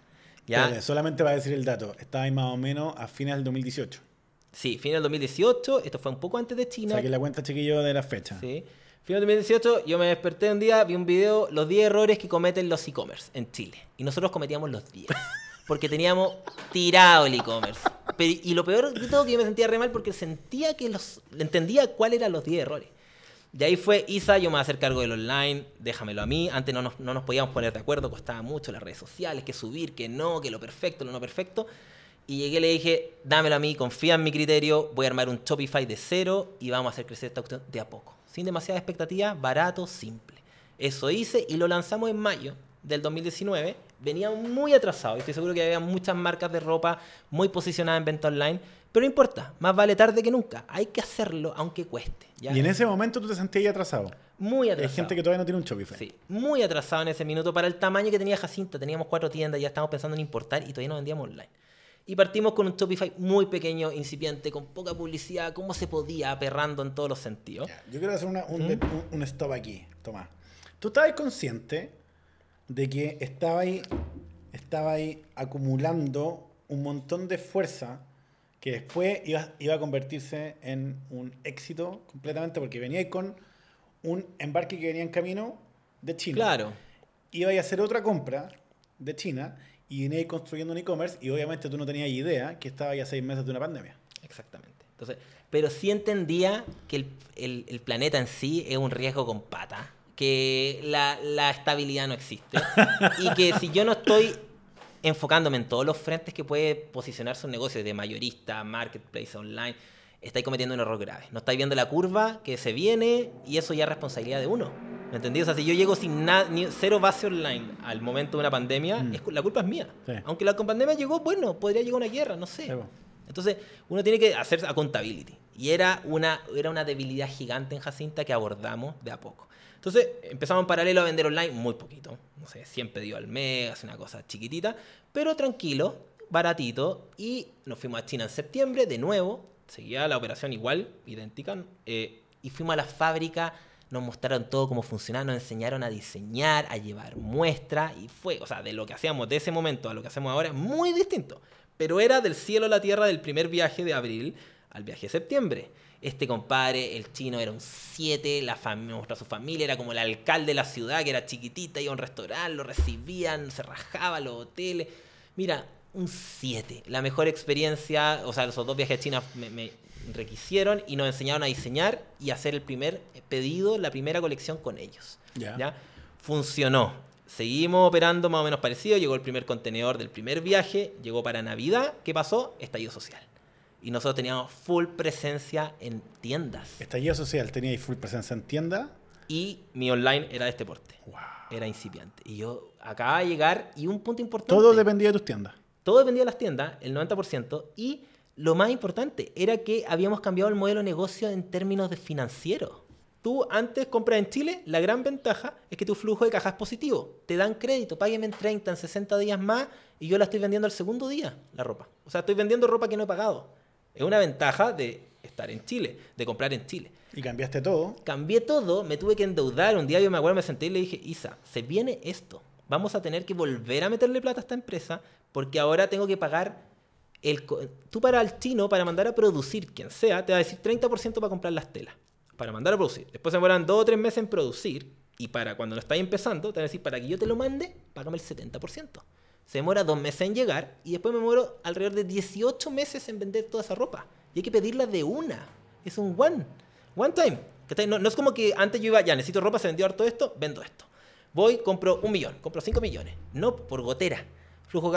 Speaker 2: ¿ya? solamente va a decir el dato, ahí más o menos a fines del 2018. Sí, fines del 2018, esto fue un poco antes de China. Saqué la cuenta, chiquillo, de la fecha. Sí. Finales del 2018, yo
Speaker 1: me desperté un día, vi un video, los 10 errores que cometen los e-commerce en Chile. Y nosotros cometíamos los 10. *laughs* porque teníamos tirado el e-commerce. Y lo peor de todo que yo me sentía re mal porque sentía que los... Entendía cuáles eran los 10 errores. De ahí fue, Isa, yo me voy a hacer cargo del online, déjamelo a mí. Antes no nos, no nos podíamos poner de acuerdo, costaba mucho las redes sociales, que subir, que no, que lo perfecto, lo no perfecto. Y llegué y le dije, dámelo a mí, confía en mi criterio, voy a armar un Shopify de cero y vamos a hacer crecer esta opción de a poco. Sin demasiada expectativa, barato, simple. Eso hice y lo lanzamos en mayo del 2019 venía muy atrasado. Estoy seguro que había muchas marcas de ropa muy posicionadas en venta online. Pero no importa, más vale
Speaker 2: tarde que nunca. Hay que hacerlo aunque cueste. Y en ese momento tú te sentías atrasado. Muy atrasado. Hay gente que todavía no tiene un Shopify. Sí,
Speaker 1: muy atrasado en ese minuto para el tamaño que tenía Jacinta. Teníamos cuatro tiendas, ya estábamos pensando en importar y todavía no vendíamos online. Y partimos con un Shopify muy pequeño, incipiente, con poca
Speaker 2: publicidad, como se podía, aperrando en todos los sentidos. yo quiero hacer ¿Mm? un, un, stop aquí, Tomás. ¿Tú estabas consciente de que estaba ahí, estaba ahí acumulando un montón de fuerza que después iba, iba a convertirse en un éxito completamente porque venía con un embarque que venía en camino de China. Claro. Iba a hacer otra compra de China y venía construyendo un e-commerce y obviamente tú no tenías idea que estaba ya seis meses de una pandemia.
Speaker 1: Exactamente.
Speaker 2: Entonces, pero sí entendía que el,
Speaker 1: el planeta en sí es un riesgo con pata que la, estabilidad no existe y que si yo no estoy enfocándome en todos los frentes que puede posicionarse un negocio de mayorista, marketplace, online, estáis cometiendo un error grave. No estáis viendo la curva que se viene y eso ya es responsabilidad de uno. ¿Me entendí? O sea, si yo llego sin nada, cero base online al momento de una pandemia, mm. la culpa es mía. Aunque la pandemia llegó, bueno, podría llegar una guerra, no sé. Entonces, uno tiene que hacer accountability. Y era una, era una debilidad gigante en Jacinta que abordamos de a poco. Entonces empezamos en paralelo a vender online muy poquito, no sé, 100 pedidos al mes, una cosa chiquitita, pero tranquilo, baratito, y nos fuimos a China en septiembre, de nuevo, seguía la operación igual, idéntica, eh, y fuimos a la fábrica, nos mostraron todo cómo funcionaba, nos enseñaron a diseñar, a llevar muestras, y fue, o sea, de lo que hacíamos de ese momento a lo que hacemos ahora, muy distinto, pero era del cielo a la tierra del primer viaje de abril al viaje de septiembre. Este compadre, el chino, era un 7, la mostró a su familia, era como el alcalde de la ciudad, que era chiquitita, iba a un restaurante, lo recibían, se rajaba los hoteles. Mira, un 7. La mejor experiencia, o sea, esos dos viajes a China me, requisieron y nos enseñaron a diseñar y hacer el primer pedido, la primera colección con ellos. ¿ya? Funcionó. Seguimos operando más o menos parecido. Llegó el primer contenedor del primer viaje, llegó para Navidad. ¿Qué pasó? Estallido social y nosotros teníamos full
Speaker 2: presencia en tiendas. Estallido social, tenía full presencia en tiendas.
Speaker 1: Y mi online era de este porte. Era incipiente. Y yo acababa de llegar y un punto importante. Todo dependía de tus tiendas. Todo dependía de las tiendas, el 90%. Y lo más importante era que habíamos cambiado el modelo de negocio en términos de financiero. Tú antes compras en Chile, la gran ventaja es que tu flujo de caja es positivo. Te dan crédito, págueme en 30, en 60 días más y yo la estoy vendiendo al segundo día, la ropa. O sea, estoy vendiendo ropa que no he pagado. Es una ventaja de estar en Chile, de comprar en Chile. Y cambiaste todo. Cambié todo, me tuve que endeudar. Un día yo me acuerdo, me senté y le dije, Isa, se viene esto. Vamos a tener que volver a meterle plata a esta empresa porque ahora tengo que pagar el... Tú para el chino, para mandar a producir quien sea, te va a decir 30% para comprar las telas, para mandar a producir. Después se demoran dos o tres meses en producir y para cuando lo estáis empezando, te va a decir, para que yo te lo mande, págame el 70% se demora dos meses en llegar y después me muero alrededor de 18 meses en vender toda esa ropa. Y hay que pedirla de una. Es un one. One time. No, no es como que antes yo iba, ya necesito ropa, se vendió harto esto, vendo esto. Voy, compro un millón, compro cinco millones. No, por gotera. Flujo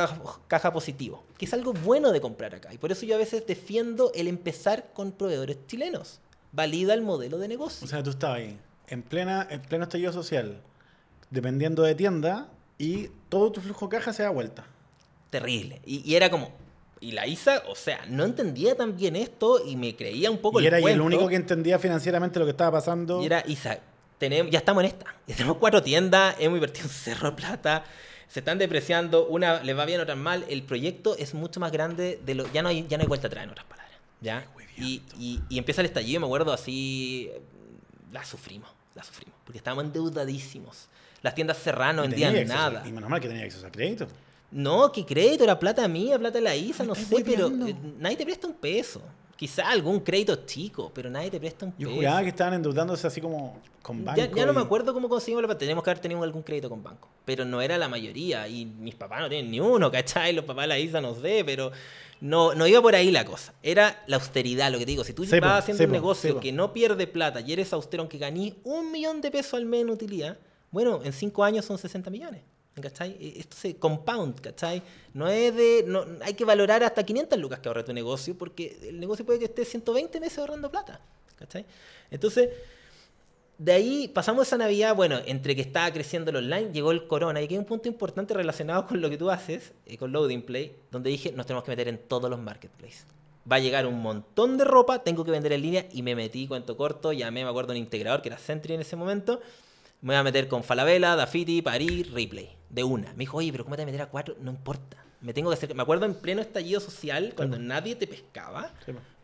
Speaker 1: caja, positivo. Que es algo bueno de comprar acá. Y por eso yo a veces defiendo el empezar con
Speaker 2: proveedores chilenos. Valida el modelo de negocio. O sea, tú estabas ahí, en, plena, en pleno estallido social, dependiendo de tienda, y todo tu flujo de caja se da vuelta.
Speaker 1: Terrible. Y, era como, y la ISA, o sea, no entendía tan bien esto y me creía un poco el era el único que
Speaker 2: entendía financieramente lo que estaba pasando. Y era
Speaker 1: ISA, tenemos, ya estamos en esta. tenemos cuatro tiendas, hemos invertido un cerro plata, se están depreciando, una les va bien, otra mal. El proyecto es mucho más grande de lo. Ya no hay, ya no hay vuelta atrás, en otras palabras. ¿ya? Y, y empieza el estallido, me acuerdo, así. La sufrimos, la sufrimos, porque estábamos endeudadísimos. Las tiendas Serrano no vendían nada. Y menos mal que tenía acceso a crédito. No, que crédito, era plata mía, plata de la ISA, no sé, pero eh, nadie te presta un peso. Quizá algún crédito chico, pero nadie te presta un peso. Yo juraba
Speaker 2: que estaban endeudándose así como con banco. Ya, no me
Speaker 1: acuerdo cómo conseguimos la plata. Tenemos que haber tenido algún crédito con banco. Pero no era la mayoría. Y mis papás no tienen ni uno, ¿cachai? Los papás de la ISA no sé, pero no, no iba por ahí la cosa. Era la austeridad, lo que te digo. Si tú sepo, haciendo un negocio que no pierde plata y eres austero, aunque ganí un millón de pesos al mes en utilidad, bueno, en cinco años son 60 millones. ¿Cachai? E, esto se compound, ¿cachai? No es de. No, hay que valorar hasta 500 lucas que ahorre tu negocio, porque el negocio puede que esté 120 meses ahorrando plata, ¿cachai? Entonces, de ahí pasamos esa Navidad, bueno, entre que estaba creciendo el online, llegó el corona, y que hay un punto importante relacionado con lo que tú haces, eh, con Loading Play, donde dije, nos tenemos que meter en todos los marketplaces. Va a llegar un montón de ropa, tengo que vender en línea, y me metí, cuento corto, llamé, me acuerdo, un integrador que era Sentry en ese momento me voy a meter con Falabella, Dafiti, París, Ripley. De una. Me dijo, oye, pero ¿cómo te a meter a cuatro? No importa. Me tengo que hacer. Me acuerdo en pleno estallido social, cuando nadie te pescaba.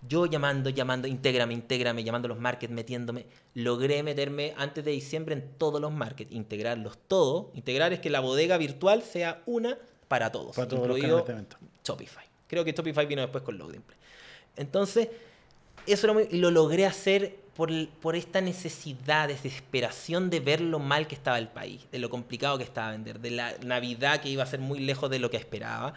Speaker 1: Yo llamando, llamando, intégrame, intégrame, llamando a los markets, metiéndome. Logré meterme antes de diciembre en todos los markets, integrarlos todos. Integrar es que la bodega virtual sea una para todos, incluido Shopify. Creo que Shopify vino después con Loading Entonces, eso lo, lo logré hacer por, por, esta necesidad, desesperación de ver lo mal que estaba el país, de lo complicado que estaba vender, de la Navidad que iba a ser muy lejos de lo que esperaba.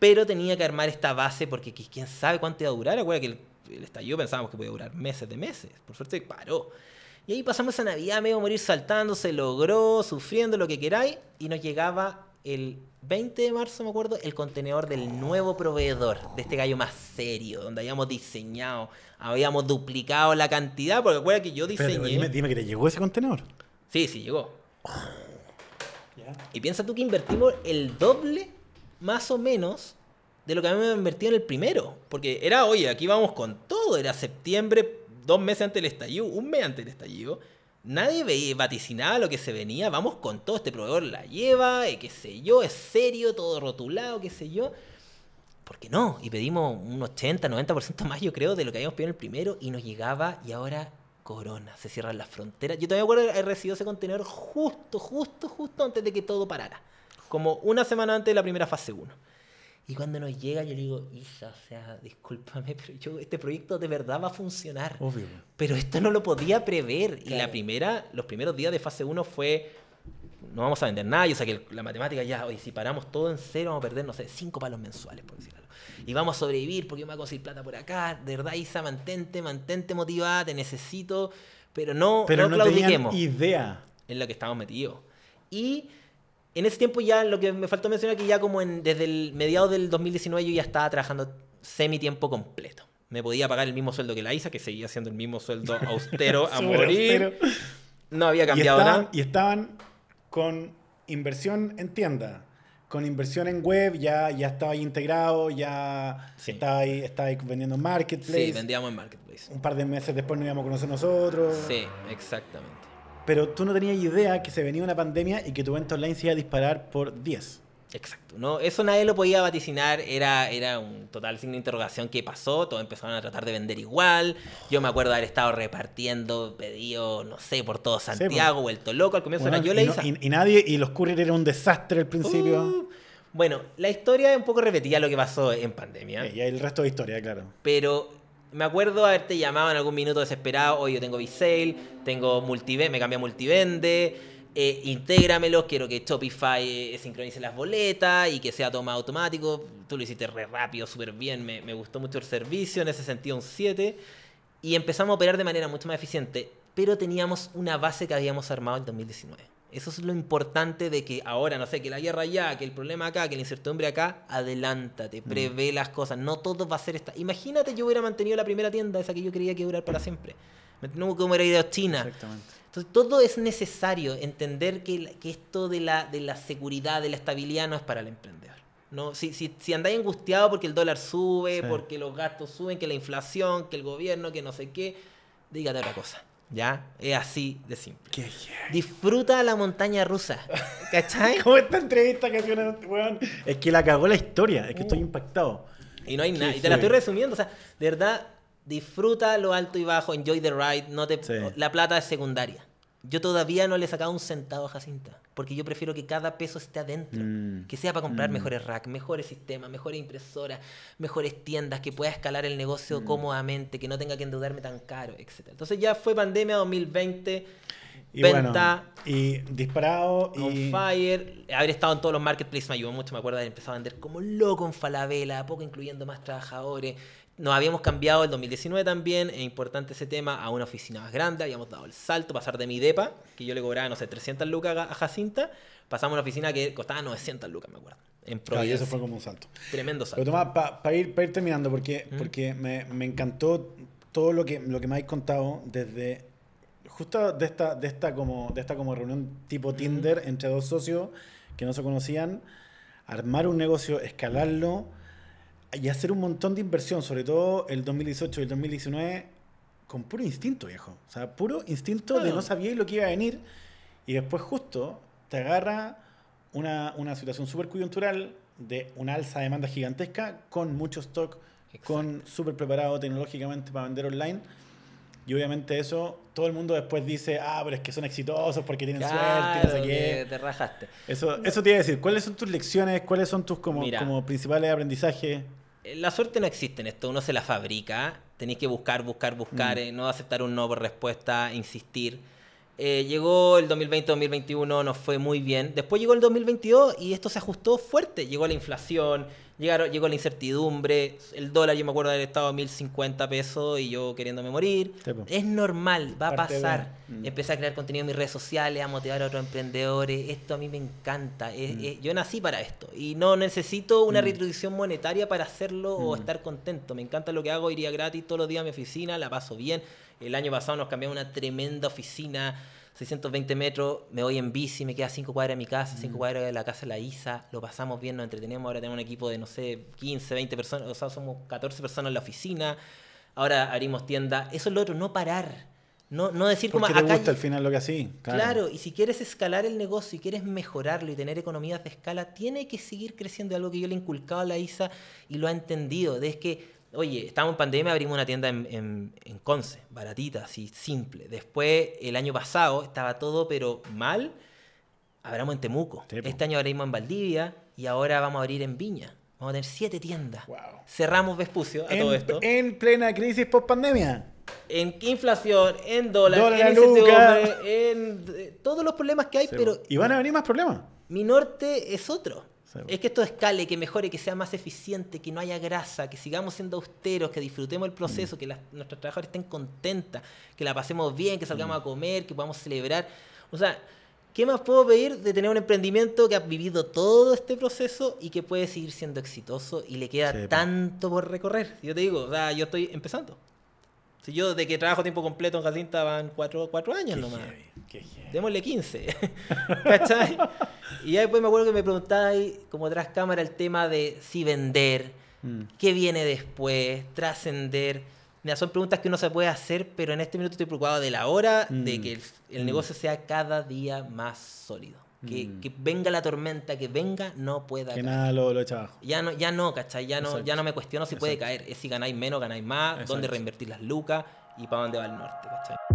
Speaker 1: Pero tenía que armar esta base porque quién sabe cuánto iba a durar. Acuérdate que el, estallido pensábamos que podía durar meses de meses. Por suerte paró. Y ahí pasamos esa Navidad medio a morir saltando, se logró, sufriendo lo que queráis, y nos llegaba el 20 de marzo, me acuerdo, el contenedor del nuevo proveedor, de este gallo más serio, donde habíamos diseñado, habíamos duplicado la cantidad, porque recuerda que yo diseñé. dime, dime,
Speaker 2: que te llegó ese contenedor.
Speaker 1: Sí, sí, llegó. Y piensa tú que invertimos el doble, más o menos, de lo que habíamos invertido en el primero. Porque era, oye, aquí vamos con todo, era septiembre, dos meses antes del estallido, un mes antes del estallido nadie veía, vaticinaba lo que se venía, vamos con todo, este proveedor la lleva, eh, qué sé yo, es serio, todo rotulado, qué sé yo. ¿Por qué no? Y pedimos un 80, 90% más, yo creo, de lo que habíamos pedido en el primero y nos llegaba y ahora corona, se cierran las fronteras. Yo todavía recuerdo acuerdo haber recibido ese contenedor justo, justo, justo antes de que todo parara. Como una semana antes de la primera fase 1. Y cuando nos llega, yo le digo, Isa, o sea, discúlpame, pero yo, este proyecto de verdad va a funcionar. Obvio. Pero esto no lo podía prever. Y la primera, los primeros días de fase 1 fue, no vamos a vender nada. O sea, que la matemática ya, oye, si paramos todo en cero, vamos a perder, no sé, cinco palos mensuales, por decirlo. Y vamos a sobrevivir porque me voy a conseguir plata por acá. De verdad, Isa, mantente, mantente motivada, te necesito. Pero no, pero no, no idea. En lo que estamos metidos. Y en ese tiempo ya lo que me faltó mencionar que ya como en, desde el mediado del 2019 yo ya estaba trabajando semi tiempo completo. Me podía pagar el mismo sueldo que la ISA, que seguía siendo el mismo sueldo *laughs* austero a morir. No había cambiado nada. Y
Speaker 2: estaban con inversión en tienda, con inversión en web, ya, ya estaba ahí integrado, ya estaba, ahí, estaba vendiendo en Marketplace. Sí,
Speaker 1: vendíamos en Marketplace.
Speaker 2: Un par de meses después nos íbamos a conocer nosotros.
Speaker 1: Sí, exactamente
Speaker 2: pero tú no tenías idea que se venía una pandemia y que tu venta online se iba a disparar por 10. Exacto, no, eso nadie lo
Speaker 1: podía vaticinar, era, era un total signo de interrogación que pasó, todos empezaron a tratar de vender igual, yo me acuerdo haber estado repartiendo pedido, no sé, por todo pues. Santiago, vuelto loco, al comienzo y,
Speaker 2: nadie, y los courier era un desastre al principio. Uh, bueno, la historia
Speaker 1: un poco repetía lo que pasó en pandemia.
Speaker 2: Eh, y el resto de historia, claro.
Speaker 1: Pero me acuerdo haberte llamado en algún minuto desesperado, hoy yo tengo B-Sale, tengo multivende, me cambia multivende, eh, intégramelo, quiero que Shopify eh, sincronice las boletas y que sea todo automático. Tú lo hiciste re rápido, súper bien, me, me, gustó mucho el servicio, en ese sentido un 7. Y empezamos a operar de manera mucho más eficiente, pero teníamos una base que habíamos armado en 2019. Eso es lo importante de que ahora, no sé, que la guerra allá, que el problema acá, que la incertidumbre acá, adelántate, mm. prevé las cosas. No todo va a ser esta. Imagínate, yo hubiera mantenido la primera tienda, esa que yo quería que durara para siempre. No como era idea china. Exactamente. Entonces, todo es necesario entender que, esto de la, de la seguridad, de la estabilidad, no es para el emprendedor. No, si, si, andáis angustiado porque el dólar sube, porque los gastos suben, que la inflación, que el gobierno, que no sé qué, dígate otra cosa. ¿Ya? Es así de simple. Disfruta la montaña rusa. ¿Cachai? *laughs* Como esta entrevista que weón. Es que la cagó la
Speaker 2: historia, es que estoy uh. impactado.
Speaker 1: Y no hay nada. Y te la estoy resumiendo. O sea, de verdad, disfruta lo alto y bajo, enjoy the ride. No te... La plata es secundaria yo todavía no le he sacado un centavo a Jacinta, porque yo prefiero que cada peso esté adentro, mm, que sea para comprar mm. mejores racks, mejores sistemas, mejores impresoras, mejores tiendas, que pueda escalar el negocio mm. cómodamente, que no tenga que endeudarme tan caro, etc. Entonces ya fue pandemia 2020, venta, y
Speaker 2: disparado, on fire,
Speaker 1: haber estado en todos los marketplaces me ayudó mucho, me acuerdo de haber empezado a vender como loco en Falabella, poco incluyendo más trabajadores, nos habíamos cambiado el 2019 también, es importante ese tema, a una oficina más grande, habíamos dado el salto, pasar de mi DEPA, que yo le cobraba, no sé, 300 lucas a Jacinta, pasamos a una oficina que costaba 900 lucas, me acuerdo. En y eso fue como un salto. Tremendo salto. Pero
Speaker 2: para ir, terminando, porque, porque me, encantó todo lo que, lo que me habéis contado desde justo de esta, de esta, como, de esta como reunión tipo Tinder entre dos socios que no se conocían, armar un negocio, escalarlo y hacer un montón de inversión, sobre todo el 2018 y el 2019, con puro instinto, viejo. O sea, puro instinto de no sabía lo que iba a venir y después justo te agarra una, una situación súper coyuntural de una alza de demanda gigantesca con mucho stock, con súper preparado tecnológicamente para vender online. Y obviamente eso, todo el mundo después dice, ah, pero es que son exitosos porque tienen suerte, no sé Te rajaste. Eso, eso te iba a decir, ¿cuáles son tus lecciones? ¿Cuáles son tus como, como principales aprendizajes?
Speaker 1: la suerte no existe en esto, uno se la fabrica, tenéis que buscar, buscar, buscar, mm. eh, no aceptar un no por respuesta, insistir. Eh, llegó el 2020-2021, no fue muy bien. Después llegó el 2022 y esto se ajustó fuerte. Llegó la inflación, Llegaron, llegó la incertidumbre, el dólar, yo me acuerdo haber estado a 1050 pesos y yo queriéndome morir. Es normal, va a pasar. Mm. Empecé a crear contenido en mis redes sociales, a motivar a otros emprendedores. Esto a mí me encanta. Mm. yo nací para esto y no necesito una mm. monetaria para hacerlo o estar contento. Me encanta lo que hago, iría gratis todos los días a mi oficina, la paso bien. El año pasado nos cambiamos una tremenda oficina 620 metros, me voy en bici, me queda 5 cuadras de mi casa, 5 mm. cuadras de la casa de la Isa, lo pasamos bien, nos entretenemos, ahora tenemos un equipo de, no sé, 15, 20 personas, o sea, somos 14 personas en la oficina, ahora abrimos tienda, eso es lo otro, no parar.
Speaker 2: No, no decir Porque como te gusta al final lo que así. Claro.
Speaker 1: y si quieres escalar el negocio y quieres mejorarlo y tener economías de escala, tiene que seguir creciendo. Algo que yo le he inculcado a la ISA y lo ha entendido, de es que Oye, estamos en pandemia, abrimos una tienda en, Conce, baratita, así, simple. Después, el año pasado, estaba todo pero mal, abramos en Temuco. este año abrimos en Valdivia y ahora vamos a abrir en Viña.
Speaker 2: Vamos a tener siete tiendas.
Speaker 1: Cerramos Vespucio a todo esto.
Speaker 2: En plena crisis post pandemia.
Speaker 1: En inflación, en dólares. ¿Dólares en en eh, todos los problemas que hay, pero... Y van a venir más problemas. Mi norte es otro. Es que esto escale, que mejore, que sea más eficiente, que no haya grasa, que sigamos siendo austeros, que disfrutemos el proceso, mm. que nuestros trabajadores estén contentas, que la pasemos bien, que salgamos mm. a comer, que podamos celebrar. O sea, ¿qué más puedo pedir de tener un emprendimiento que ha vivido todo este proceso y que puede seguir siendo exitoso y le queda tanto por recorrer? Yo te digo, o sea, yo estoy empezando. Si yo de que trabajo tiempo completo en Jacinta van cuatro, cuatro años nomás. Démosle 15. *laughs* ¿Cachai? y después pues me acuerdo que me preguntáis, como tras cámara, el tema de si vender, mm. qué viene después, trascender. Mira, son preguntas que uno se puede hacer, pero en este minuto estoy preocupado de la hora, de mm. que el, negocio mm. sea cada día más sólido. Mm. Que, venga la tormenta, que venga, no pueda. Que nada
Speaker 2: lo, echa abajo.
Speaker 1: Ya no, ya no, ¿cachai? Ya no, ya no me cuestiono si puede caer. Es si ganáis menos, ganáis más, dónde reinvertir las lucas y para dónde va el norte, ¿cachai?